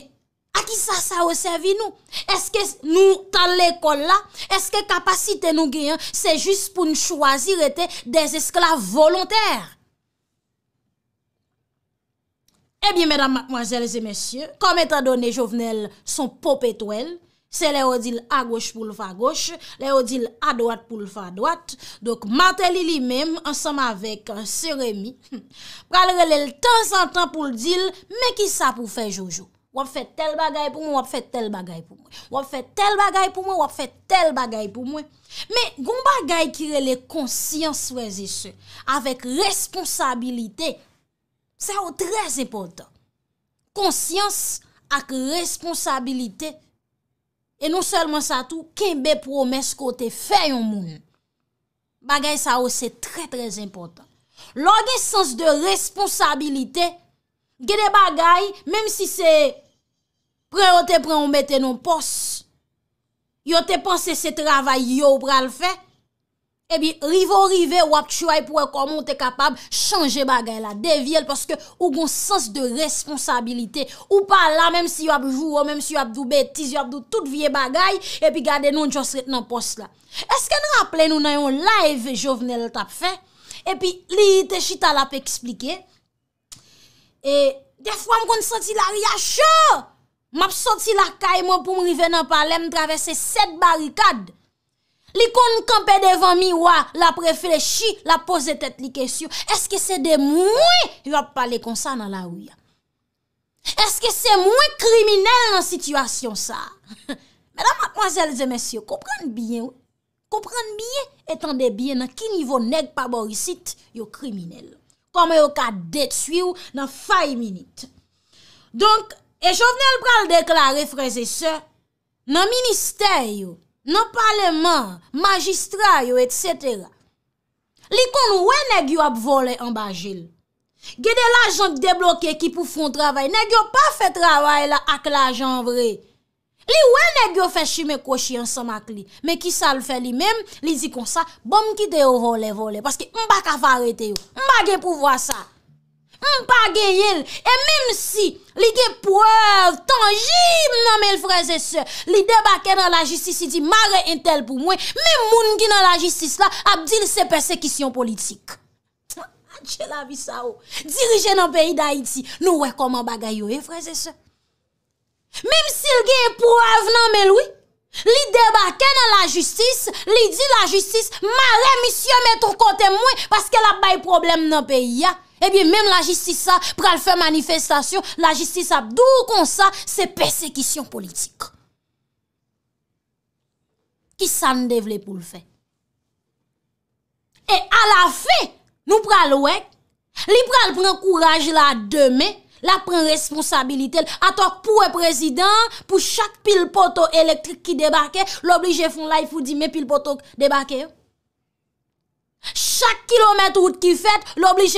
Speaker 1: a ki sa sa wè servi nou? Eske nou tan l'ekol la, eske kapasite nou ge yon, se jist pou nou chwazir ete des esklav volontèr? Ebyen eh mèdam mwazèl zè mèsyè, kom eta donè jovenel son pop etwèl, Se le o dil a goch pou l fa goch Le o dil a doat pou l fa doat Dok matel li li mem Ansem avèk anse euh, remi hmm, Pral relè l tan san tan pou l dil Mè ki sa pou fè joujou Wap fè tel bagay pou mwen Wap fè tel bagay pou mwen Wap fè tel bagay pou mwen Wap fè tel bagay pou mwen Mè goun bagay ki relè konsyans wè zè sè Avèk responsabilite Sa ou drè zè potan Konsyans ak responsabilite E non selman sa tou, kenbe promes kote fey yon moun. Bagay sa ou, se tre tre important. Logue sens de responsabilite, gede bagay, mem si se preyote preyon mette yon pos, yote panse se travay yo pral fey, Ebi, eh rivo rive wap chouay pouwe komon te kapab chanje bagay la devyel paske ou gon sens de responsabilite. Ou pa la, menm si wap jou, menm si wap doubetis, wap dou tout vie bagay epi gade non jos retenan pos la. Eske n raple nou nan yon live jovenel tap fe? Epi, li ite chita la pe eksplike. E, defwa m kon soti la riachou! M ap soti la kay mo pou m rive nan palem travese set barikad. Li kon kante devan miwa, la preflechi, la pose tet li kesyo. Eske se de mwen yo ap pale konsa nan la ouya? Eske se mwen kriminelle nan situasyon sa? [laughs] Medan matmwazel de mesyo, kompran biye ou? Kompran biye etan de biye nan ki nivou neg pa borisit yo kriminelle? Kame yo ka det sui ou nan faye minute. Donk, e jo vnen l pral deklari freze se, nan minister yo, Non pale man, magistra yo, et cetera. Li kon wè nè gyo ap volè an bagil. Gè de l'agent débloke ki pou fon travè, nè gyo pa fè travè la ak l'agent vre. Li wè nè gyo fè shime kòshien san mak li. Mè ki sal fè li mèm, li zi kon sa, bom ki de yo volè volè. Paske mba ka fè arete yo, mba gen pou vwa sa. Mpa geyil, e mèm si li gey poev tangib nan mèl freze se, li debake nan la jistis, li di mare entel pou mwen, mèm moun ki nan la jistis la, abdil se persekisyon politik. Adje la vi sa ou, dirije nan peyi d'Haïti, nou wekoman bagay ou, e freze se. Mèm si li gey poev nan mèl ou, li debake nan la jistis, li di la jistis, mare misye mètr kote mwen, paske la bay problem nan peyi ya. Eh bien, même la justice, ça, pour faire faire manifestation, la justice, a d'où qu'on ça, c'est persécution politique. Qui s'en nous pour le faire? Et à la fin, nous prenons le courage prend courage là demain, la prend responsabilité. pour le président, pour chaque pile poteau électrique qui débarque, l'obliger font faire pour dire, mais pile poteau débarque. Hein chaque kilomètre route qui fait,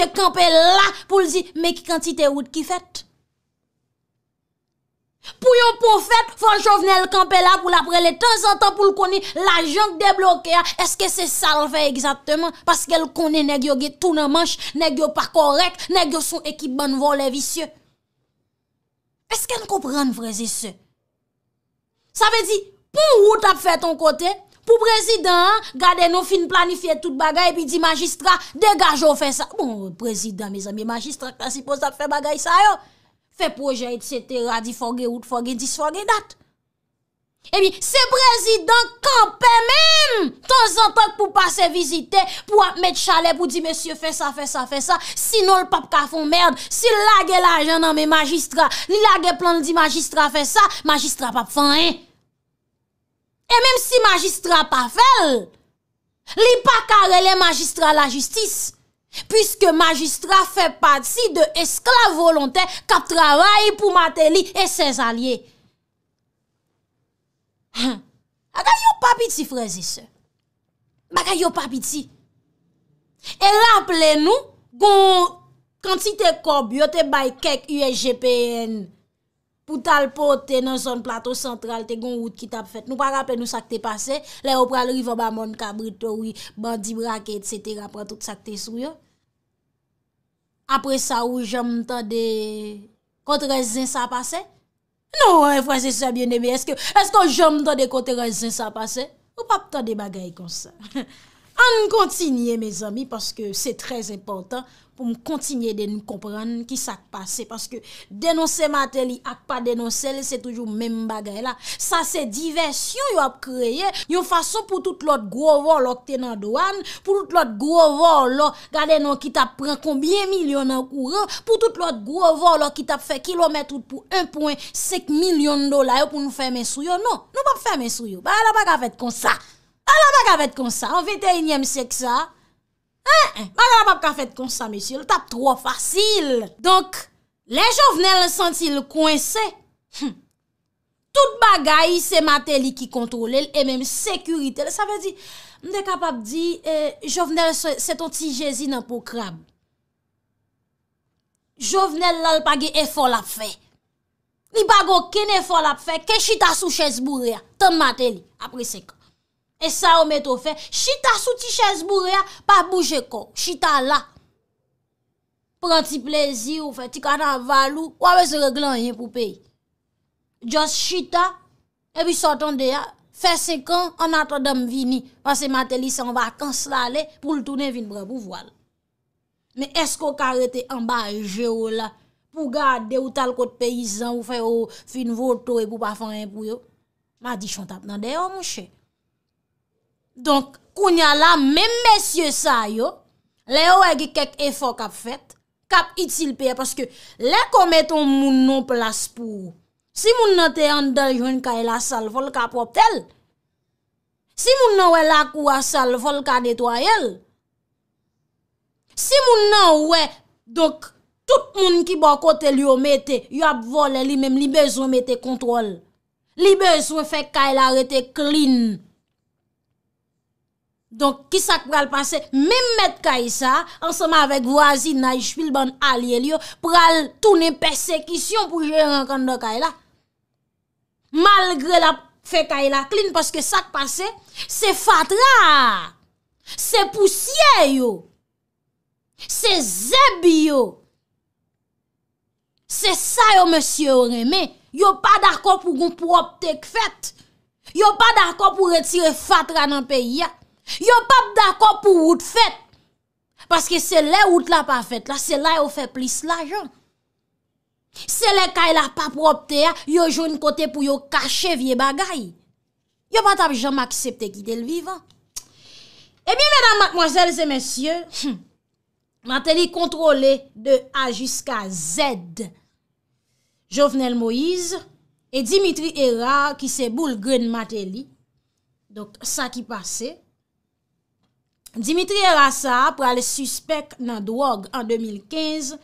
Speaker 1: à camper là pour le dire, mais qui quantité route qui fait? Pour un prophète, faut Jovenel camper là pour l'après de temps en temps pour le connaître, la jante débloquée. Est-ce que c'est ça le fait exactement? Parce qu'elle connaît nèg yo tout dans manche, nèg yo pas correct, nèg yo son équipe bonne volée vicieux. Est-ce qu'elle comprend, vrai et Ça veut dire, pour tu as fait ton côté, Pou prezidant, gade nou fin planifye tout bagay, epi di magistrat, degajo fè sa. Bon, prezidant, me zami, magistrat, ta si posat fè bagay sa yo. Fè proje, et cetera, di fogue, out fogue, dis fogue, dat. Epi, se prezidant kampè mèm, ton zantak pou pase vizite, pou ap mèt chalet pou di, mèsyo fè sa, fè sa, fè sa, sino l pap ka fon mèrd, si l lage la janan, me magistrat, li lage plan di magistrat fè sa, magistrat pap fon yè. E menm si magistra pa fel, li pa karele magistra la justis. Piske magistra fe pati de esklav volontè kap travay pou mater li e sez alye. Ata yo papiti frezi se. Baka yo papiti. E la aple nou gon kantite kob yo te bay kek USGPN. Poutal pot te nan zon plato santral te gon wout ki tap fet. Nou pa rappe nou sak te pase. Le ou pral riva ba mon kabrito ou bandi brake et setera. Pran tout sak te sou yo. Apre sa ou jom mtande kote rezin sa pase? Nou, en fwese sa biene. Ese ke, eske o jom mtande kote rezin sa pase? Ou pa ptande bagay kon sa? [laughs] An kontinye, me zami, paske se trez important. pour me continuer de nous comprendre qui s'est passé parce que dénoncer Matéli et pas dénoncer c'est toujours même bagaille là ça c'est diversion yo a créé une façon pour tout l'autre gros vol qui dans douane pour tout l'autre gros vol regardez non qui t'a prend combien millions en courant pour tout l'autre gros vol qui t'a fait kilomètre pour 1.5 million de dollars pour nous faire mes sous non nous pas faire mes sous bah là pas faire comme ça bah, là pas fait comme ça en 21e siècle ça Mwen ap ap ka fet konsa mesye, l tap tro fasil. Donk, le eh, jovenel sentil kwense. Tout bagay se mateli ki kontrolel, e menm sekurite. Sa ve di, mwen de kapap di, jovenel se ton ti jezi nan pou krab. Jovenel lal page e fol ap fe. Ni bago ken e fol ap fe, ke chita sou ches bourre, ton mateli. Apre sekon. E sa ou met ou fe, chita sou ti chèz boure ya, pa bouje kok. Chita la. Pren ti plezi ou fe, ti kanan valou, wawes reglan yin pou peyi. Djos chita, e bi sotan de ya, fe se kan, anato dam vini. Pase mateli se anva kans lale, pou l'tounen vin bre pou voal. Me esko karete anba e jè ou la, pou gade ou tal kote peyizan ou fe ou fin voto e pou pa fanyen pou yo. Ma di chon tap nan de ya ou mou chè. Donk, kounya la, mèm mèsyè sa yo, le yo wè ki kek efok ap fèt, kap itilpè, paske, le komè ton moun non plas pou. Si moun nan te andal yon ka e la sal, fol ka pop tel. Si moun nan wè la kou a sal, fol ka netwayel. Si moun nan wè, donk, tout moun ki ba kote li yo mette, yo ap volè li mèm li bezon mette kontrol. Li bezon fèk ka e la rete klin. Donc, qui ça va passer? Même mettre Kaïsa, ensemble avec voisinage, Pilban, pour aller tourner persécution pour gérer un camp de Kaïla. Malgré la fait Kaïla clean, parce que ça qui passé, c'est fatra, c'est poussière, c'est zébio. C'est ça, yo, monsieur, remé. Yo pas d'accord pour qu'on propre tek fête Yo pas d'accord pour retirer fatra dans le pays. Yo pap d'akop pou wout fèt Paske se lè wout la pa fèt la Se lè yo fè plis la jan Se lè kaj e la pap roptè ya Yo joun kote pou yo kache vie bagay Yo patap jan maksepte ki del viva E miye mèdam mwazèl zè mèsyè Matèli kontrole de A jiska Z Jovenel Moïse E Dimitri Héra Ki se boulgren Matèli Dok sa ki pase Dimitri Rassa pral suspect nan drog an 2015,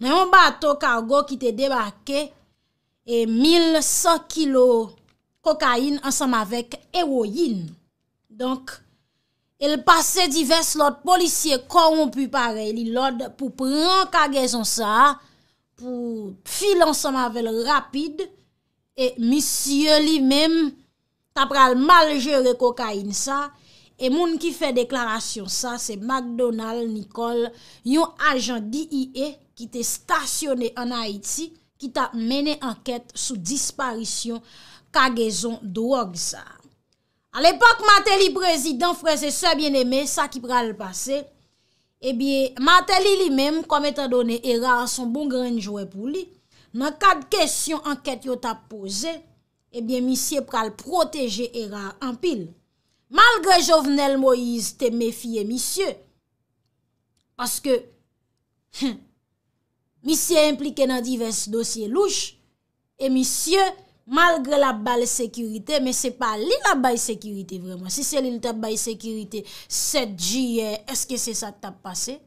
Speaker 1: nan yon bato kargo ki te debake, e 1100 kilo kokain ansam avek ewo yin. Donk, el pase divers lot polisye koron pu pare li lot pou pran kage zon sa, pou fil ansam avek rapide, e misye li men tapral mal jere kokain sa, E moun ki fe deklarasyon sa, se McDonal, Nicole, yon ajan D.I.E. ki te stasyone an Haiti ki ta mene anket sou disparisyon kagezon drog sa. A l'epok Mateli prezident freze se bien eme sa ki pra l'pase, e eh bie Mateli li mem kome ta done erar son bon grenjwe pou li. Nan kat kesyon anket yo ta pose, e eh bie misye pra l'proteje erar an pil. Malgre Jovenel Moïse te mefye misye, paske misye implike nan divers dosye louche, e misye malgre la bal sekurite, men se pa li la bal sekurite vreman, se se li la bal sekurite, 7 jye, eske se sa ta pase?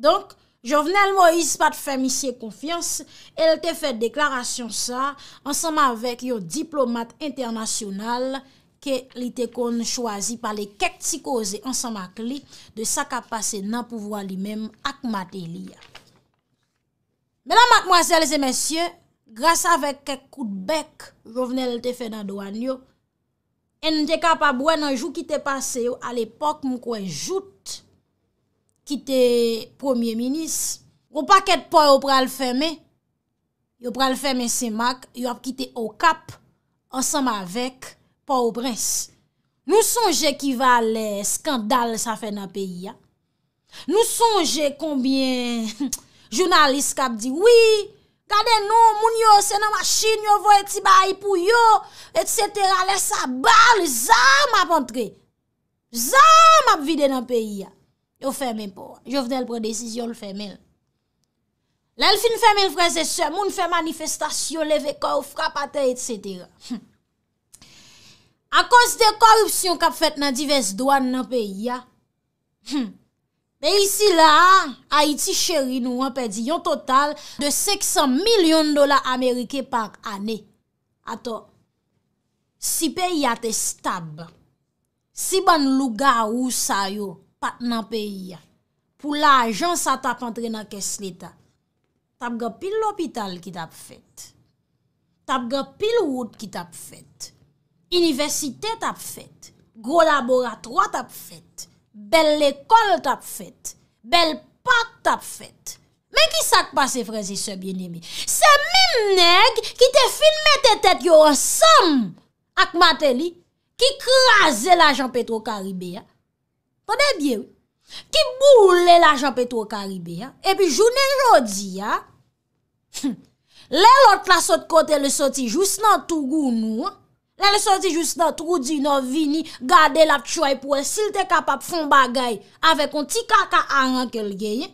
Speaker 1: Donk, Jovenel Moïse pat fe misye konfians, el te fe deklarasyon sa, ansama avèk yo diplomat internasyonal, ke li te kon chwazi pa le kek ti koze ansamak li de sa kap pase nan pouvoa li menm ak mater li ya. Menan, madmoazel, lese mensyen, grasa vek kek kout bek, rovene lel te fè nan doan yo, en di ka pa bwen anjou ki te pase yo al epok mwen kwen jout ki te pwomye minis, wopak et po yo pral fème, yo pral fème se mak, yo ap ki te okap ansamak vek pa ou prens. Nou sonje ki va le skandal sa fe nan peyi ya. Nou sonje konbyen [laughs] jounalist kap di, oui, kade nou moun yo se nan machin yo vo eti bayi pou yo, etsetera, le sa bal, zan map antre. Zan map vide nan peyi ya. Yo feme pou. Yo vene l pro desisyon, yo l feme l. Lel fin feme l prezese, moun fè manifestasyon, leve kor, frapate, etsetera. Hmm. A konz de korupsyon kap fèt nan divers doan nan peyi ya. Pe yisi la, Haiti chéri nou an pe di yon total de 600 milyon dola Amerike par ane. Ato, si peyi ya te stab, si ban luga ou sayo pat nan peyi ya, pou la ajan sa tap antre nan kes leta, tap ga pil l'opital ki tap fèt. Tap ga pil wout ki tap fèt. Université tap fèt, Gros laboratoire tap fèt, Bel l'école tap fèt, Bel parc tap fèt. Men ki sak pa se frezi se bienyemi? Se men neg ki te filmé te tèt yo ansam ak matè li, ki krasè la Jean-Petro Karibé ya? Tonè bie ou? Ki boule la Jean-Petro Karibé ya? E pi jounè jodi ya? Le lot la sot kote le soti jous nan tou gounou an? Lè lè sorti jousi dan trou di nou vini, gade lap tchouay pou el, sil te kapap fon bagay, avek on ti kaka a rankel genye,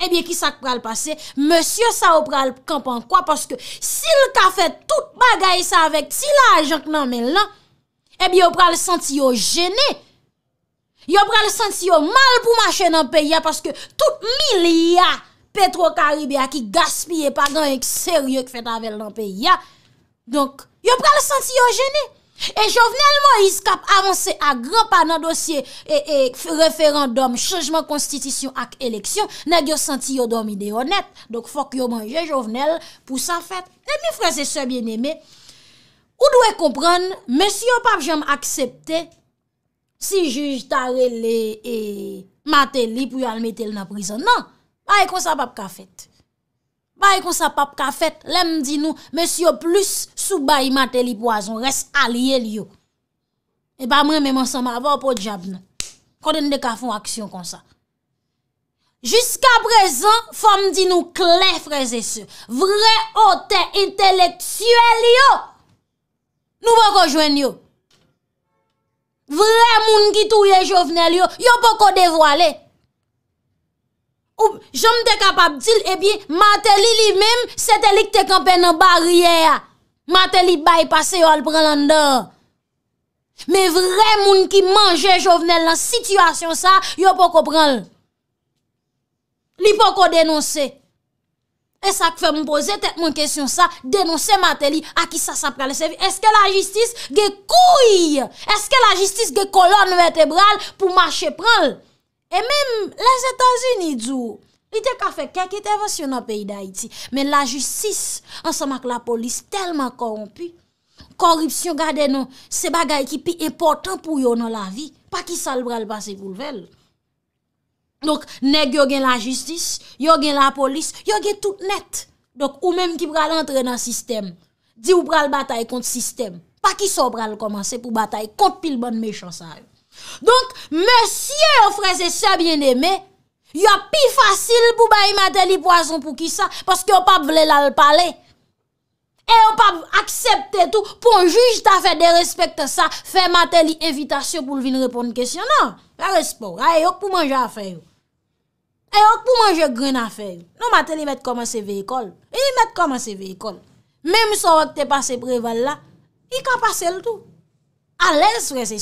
Speaker 1: ebyen eh ki sak pral pase, monsye sa ou pral kampan kwa, paske sil ka fet tout bagay sa avek, ti la ajan k nan men lan, ebyen eh ou pral senti yo jene, yo pral senti yo mal pou mache nan peye, paske tout milia petro karibia, ki gaspye pa gen yon serye k fet avèl nan peye ya, Donk, yo pral senti yo jene. E jovenel mo yis kap avanse a gran pa nan dosye e referan dom, chanjman konstitisyon ak eleksyon, nek yo senti yo dom ideyonet. Donk, fok yo manje jovenel pou sa fet. Ne mi franse se bieneme. Ou dwe kompran, men si yo pap jom aksepte si juj tarele e mate li pou yon metel nan prizon. Nan, a yon sa pap ka fet. kon sa pap ka fet, lèm di nou mè syo plus soubay matè li poason res alye li yo e ba mè mè mè san mè avò pou diap nan, kon den de ka foun aksyon kon sa Juska prezant, fòm di nou kle freze se, vre ote inteleksyè li yo nou pou kon jwen yo vre moun ki tou ye jovne li yo yo pou kon devwale yo pou kon devwale Ou jom de kapab dil, ebye, eh Mateli li mèm, se te li k te kampè nan barriè a. Mateli baypase yo al pran landa. Me vre moun ki manje jovenel nan situasyon sa, yo pou ko pran l. Li pou ko denonse. E sa k fè moun pose, te moun kesyon sa, denonse Mateli, a ki sa sa pran l. Ese vi, eske la jistis ge kouye? Eske la jistis ge kolon vetebral pou mache pran l? Et même les Etats-Unis djou, i te pa fèk kèk et evans yon an peyi d'Haïti. Men la justice, ansama k la polis, telman korompi. Koripsyon gade nan, se bagay ki pi important pou yon an la vi, pa ki sal bral basi goulvel. Donk, neg yon gen la justice, yon gen la polis, yon gen tout net. Donk, ou menm ki bral entre nan sistem, di ou bral batay kont sistem, pa ki sal bral komanse pou batay kont pil bon mechansan yon. Donc, monsieur, frères et sœurs bien-aimés, il y plus facile pour bailler Mateli poison pour qui ça parce que pas voulait la parler. Et on pas accepter tout pour un juge t'a fait des respecter ça, fait Mateli invitation pour venir répondre question non. La respect, pour manger à faire. Et pas pour manger grain à faire. Non Madeli met commencer véhicule. Il met commencer véhicule. Même si vous t'est passé préval là, il peut passer le tout. À l'aise frères et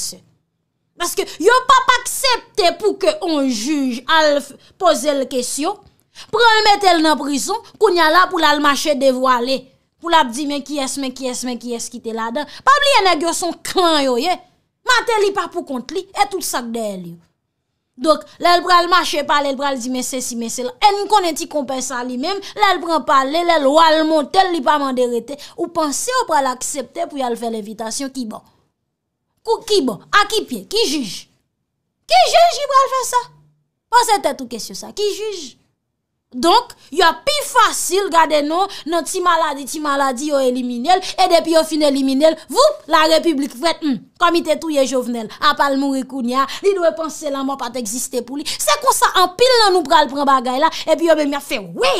Speaker 1: Baske yo pa pa aksepte pou ke on juj al poze l kesyon, pral met el nan prison, koun ya la pou la l mache devwa le. Pou la di men ki es, men ki es, men ki es ki te la dan. Pabli ene gyo son klan yo ye. Maten li pa pou kont li, e tout sak de el yo. Dok, lal pral mache pa, lal pral di men se si men se la. Eni konen ti kompen sa li men, lal pral pale, lal wal montel li pa mande rete. Ou pan se yo pral aksepte pou yal fe l evitasyon ki bon. Kou kibon, akipye, ki juj. Ki juj i bral fe sa? Ou se te tou kesyo sa? Ki juj? Donk, yo pi fasil gade nou, nou ti maladi, ti maladi yo eliminele, e depi yo fin eliminele, voup, la republik fwet, hmm, komite tou ye jovenel, apal mou re kounya, li nou e pense la mou pat eksiste pou li. Se kon sa anpil nan nou bral pren bagay la, e pi yo be mè fe, wè,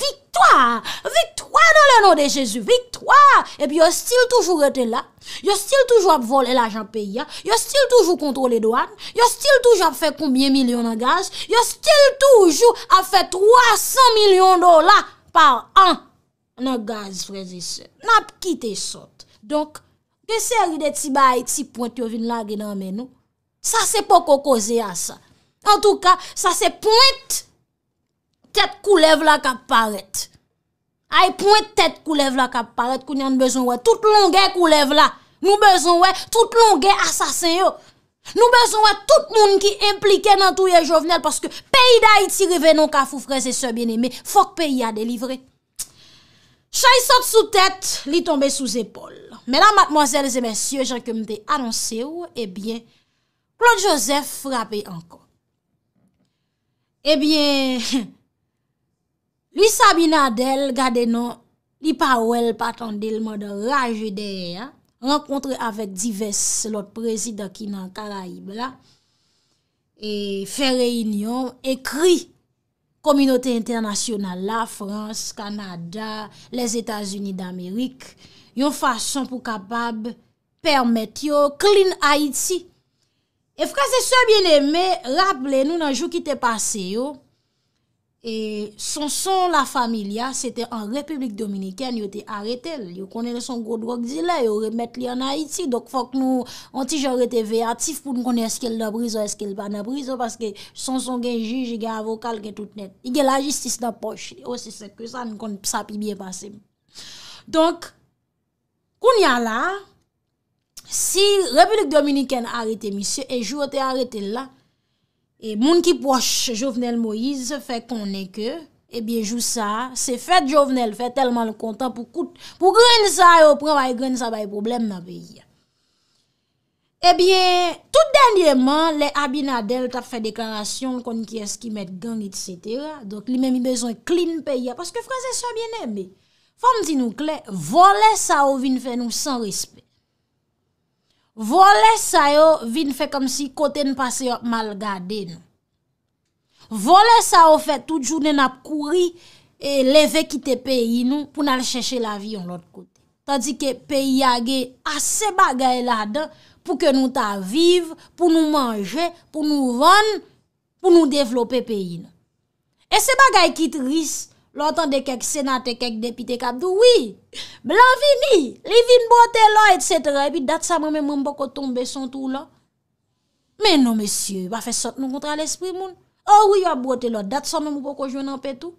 Speaker 1: vik, Victoire, victoire dans le nom de Jésus, victoire. Et puis, yo stil toujou rete la, yo stil toujou ap vole l'agent payant, yo stil toujou kontrole douane, yo stil toujou ap fe koumbye milyon nan gaz, yo stil toujou ap fe 300 milyon dola par an nan gaz freze se. Nap ki te sote. Donk, gen seri de ti baye ti point yo vin la genan menou, sa se po kokoze a sa. En tou ka, sa se pointe. Tèt kou lev la kap paret. Ay pwè tèt kou lev la kap paret kou nyan bezon wè. Tout loun gen kou lev la. Nou bezon wè. Tout loun gen asasen yo. Nou bezon wè. Tout moun ki implike nan tou ye jovenel paske peyi da iti rive non ka fufre se sè bien eme. Fok peyi a delivre. Chay sot sou tèt, li tombe sou zépol. Mèlan matmoazèl zè mèsyè, jèkèm te anonsè ou, ebyen, eh Claude Joseph frape ankon. Ebyen, he, Lui Sabina Adel gade nou li pa ou el patan del mò de raje de e ya, renkontre avèk divès lòt prezidè ki nan Karaib la, e fè reynyon, ekri, kominote internasyonan la, Frans, Kanada, les Etats-Unis d'Amerik, yon fason pou kapab permèt yo, klin Haiti. E frase sou bien emè, rable nou nan jou ki te pase yo, Et son son la famille, c'était en République dominicaine, il été arrêté. Il il connu son gros drogue dealer, il remet lui en Haïti. Donc, faut que nous, on genre été veatif pour nous connaître est-ce qu'elle est prison, est-ce qu'il pas en prison, parce que son son gain juge, il a avocat, il a tout net. Il a la justice dans la poche. Aussi, oh, c'est que ça, nous connaissons ça bien passé. Donc, qu'on y a là, si République dominicaine arrêté monsieur, et jour été arrêté là, E moun ki poche jovenel Moïse, fe konen ke, ebyen jou sa, se fe jovenel, fe telman l kontan pou kout, pou gren sa e opren baye gren sa baye problem mabeyye. Ebyen, tout denye man, le Abinadel tap fe deklarasyon konen ki eski met gang et setera, donk li men mi bezon klin peye, paske fransè sa biene be, fam ti nou kle, vole sa ouvin fe nou san respet. Vole sa yo vin fe kom si kote n pase yo mal gade nou. Vole sa yo fe tout jounen ap kouri e leve kite peyi nou pou nan cheshe la vi yon lot kote. Tadi ke peyi yage ase bagay la den pou ke nou ta vive, pou nou manje, pou nou van, pou nou devlope peyi nou. E se bagay kit risse. lantande kek senate, kek depite kabdou, oui, blanvini, livin botelon, etc. E pi dat sa mwen mwen mwen poko tombe son tou la. Menon, mesye, wafen sot nou kontra l'esprit moun. Oh, Ou yon botelon, dat sa mwen mwen mwen poko jounan petou.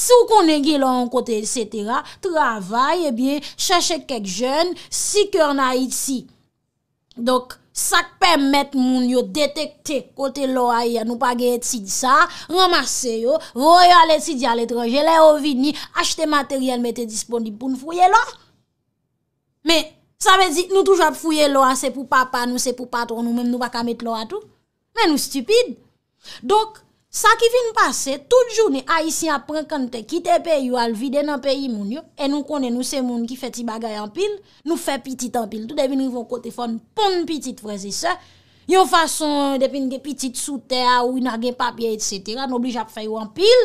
Speaker 1: Sou konen gilon, kote, etc. Travay, e eh biye, chache kek jen, si kèr nan iti. Dok, ça permet moun yo détecter côté l'oaïa nous pas étude ça ramasser yo voyer à l'étudier à l'étranger les au vini acheter matériel mettez disponible pour nous fouiller là mais ça veut dire nous toujours fouiller là c'est pour papa nous c'est pour patron nous même nous pas mettre là tout mais nous stupides donc Sa ki vin pase, tout jouni a isi apren kan te kite pe yu al vide nan pe yi moun yo e nou konen nou se moun ki fe ti bagay an pil, nou fe pitit an pil. Tout devin nou yon kote fon pon pitit vrezi se. Yon fason euh, depin gen pitit souter, ou yon agen papye et setera, nou bli jap fe yu an pil.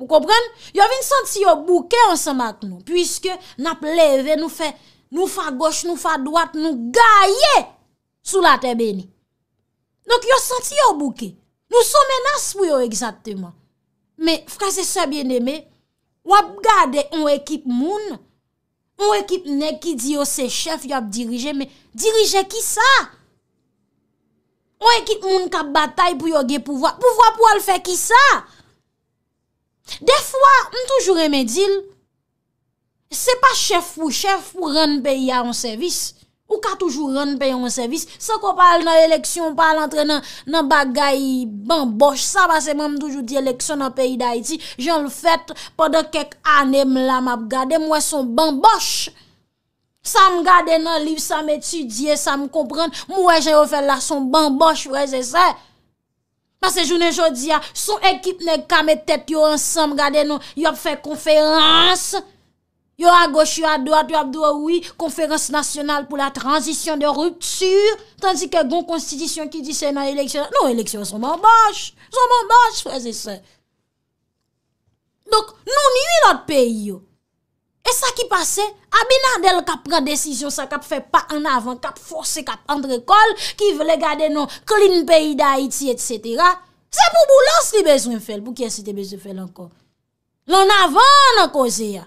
Speaker 1: Mou kopren? Yon vin santi yo bouke ansa mak nou pwiske nap leve nou fe nou fa goche, nou fa dwat, nou gaye sou la tebe ni. Donk yon santi yo bouke Nou sou menas pou yo exakteman. Me, frase se bien eme, wap gade yon ekip moun, yon ekip nek ki di yo se chef yon dirije, me dirije ki sa? Yon ekip moun kap batay pou yo ge pouwa, pouwa pou al fe ki sa? De fwa, m toujou reme dil, se pa chef ou chef ou ren beya an servis, Ou ka toujou ron pe yon servis. Sa ko pal nan eleksyon, pal entre nan bagay bambosh. Sa pase mwen m toujou di eleksyon nan peyi da iti. Joun fèt poden kek anè m la m ap gade. Mwen son bambosh. Sa m gade nan liv, sa m etudye, sa m komprende. Mwen jen yon fè la son bambosh. Fwè se se. Pase jounen jodi ya, son ekip ne kametet yo ansam gade. Yon fè konferans. Yo à gauche, yo à droite, yo à droite, oui, conférence nationale pour la transition de rupture, tandis que bon constitution qui dit c'est dans élection. Non, élection sont m'embauche, sont en frères et ça. Donc, nous nuit notre pays, Et ça qui passait, Abinadel qui prend décision, ça qui fait pas en avant, qui forcé, qui entre école, qui veut garder nos clean pays d'Haïti, etc. C'est pour boulance qui besoin de faire, pour qui est-ce besoin de faire encore? L'en avant, non, causé,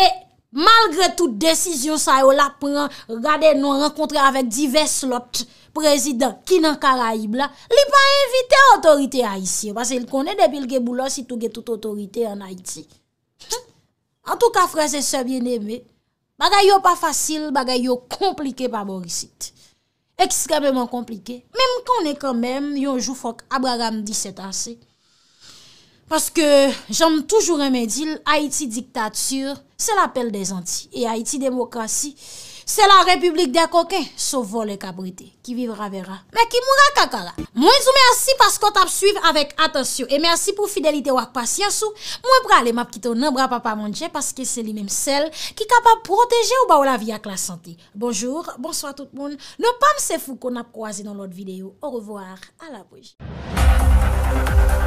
Speaker 1: E malgre toute desisyon sa yo la pren, rade nou renkontre avèk divers lot prezident ki nan Karaib la, li pa evite otorite a isi. Pase il kone depil ge boulos si touge tout otorite an Haiti. [laughs] En tout ka frese se bien eme, bagay yo pa fasil, bagay yo komplike pa morisit. Bon Ekstremement komplike, menm konen konmen yon jou fok Abraham 17 ansi. Paske janm toujou remedil Haiti diktat sur Se la pel de zanti E Haiti demokrasi Se la republik de akoken So vol e kabrite Ki vivra vera Mwen sou mersi pasko tap suive Awek atensyon E mersi pou fidelite wak pasyansou Mwen prale map kiton Nan bra pa pa manje Paske se li menm sel Ki kapap proteje ou ba ou la vi ak la sante Bonjour, bonsoit tout moun Non pa mse fou kon ap kroaze Nan lot video Au revoir, ala bouj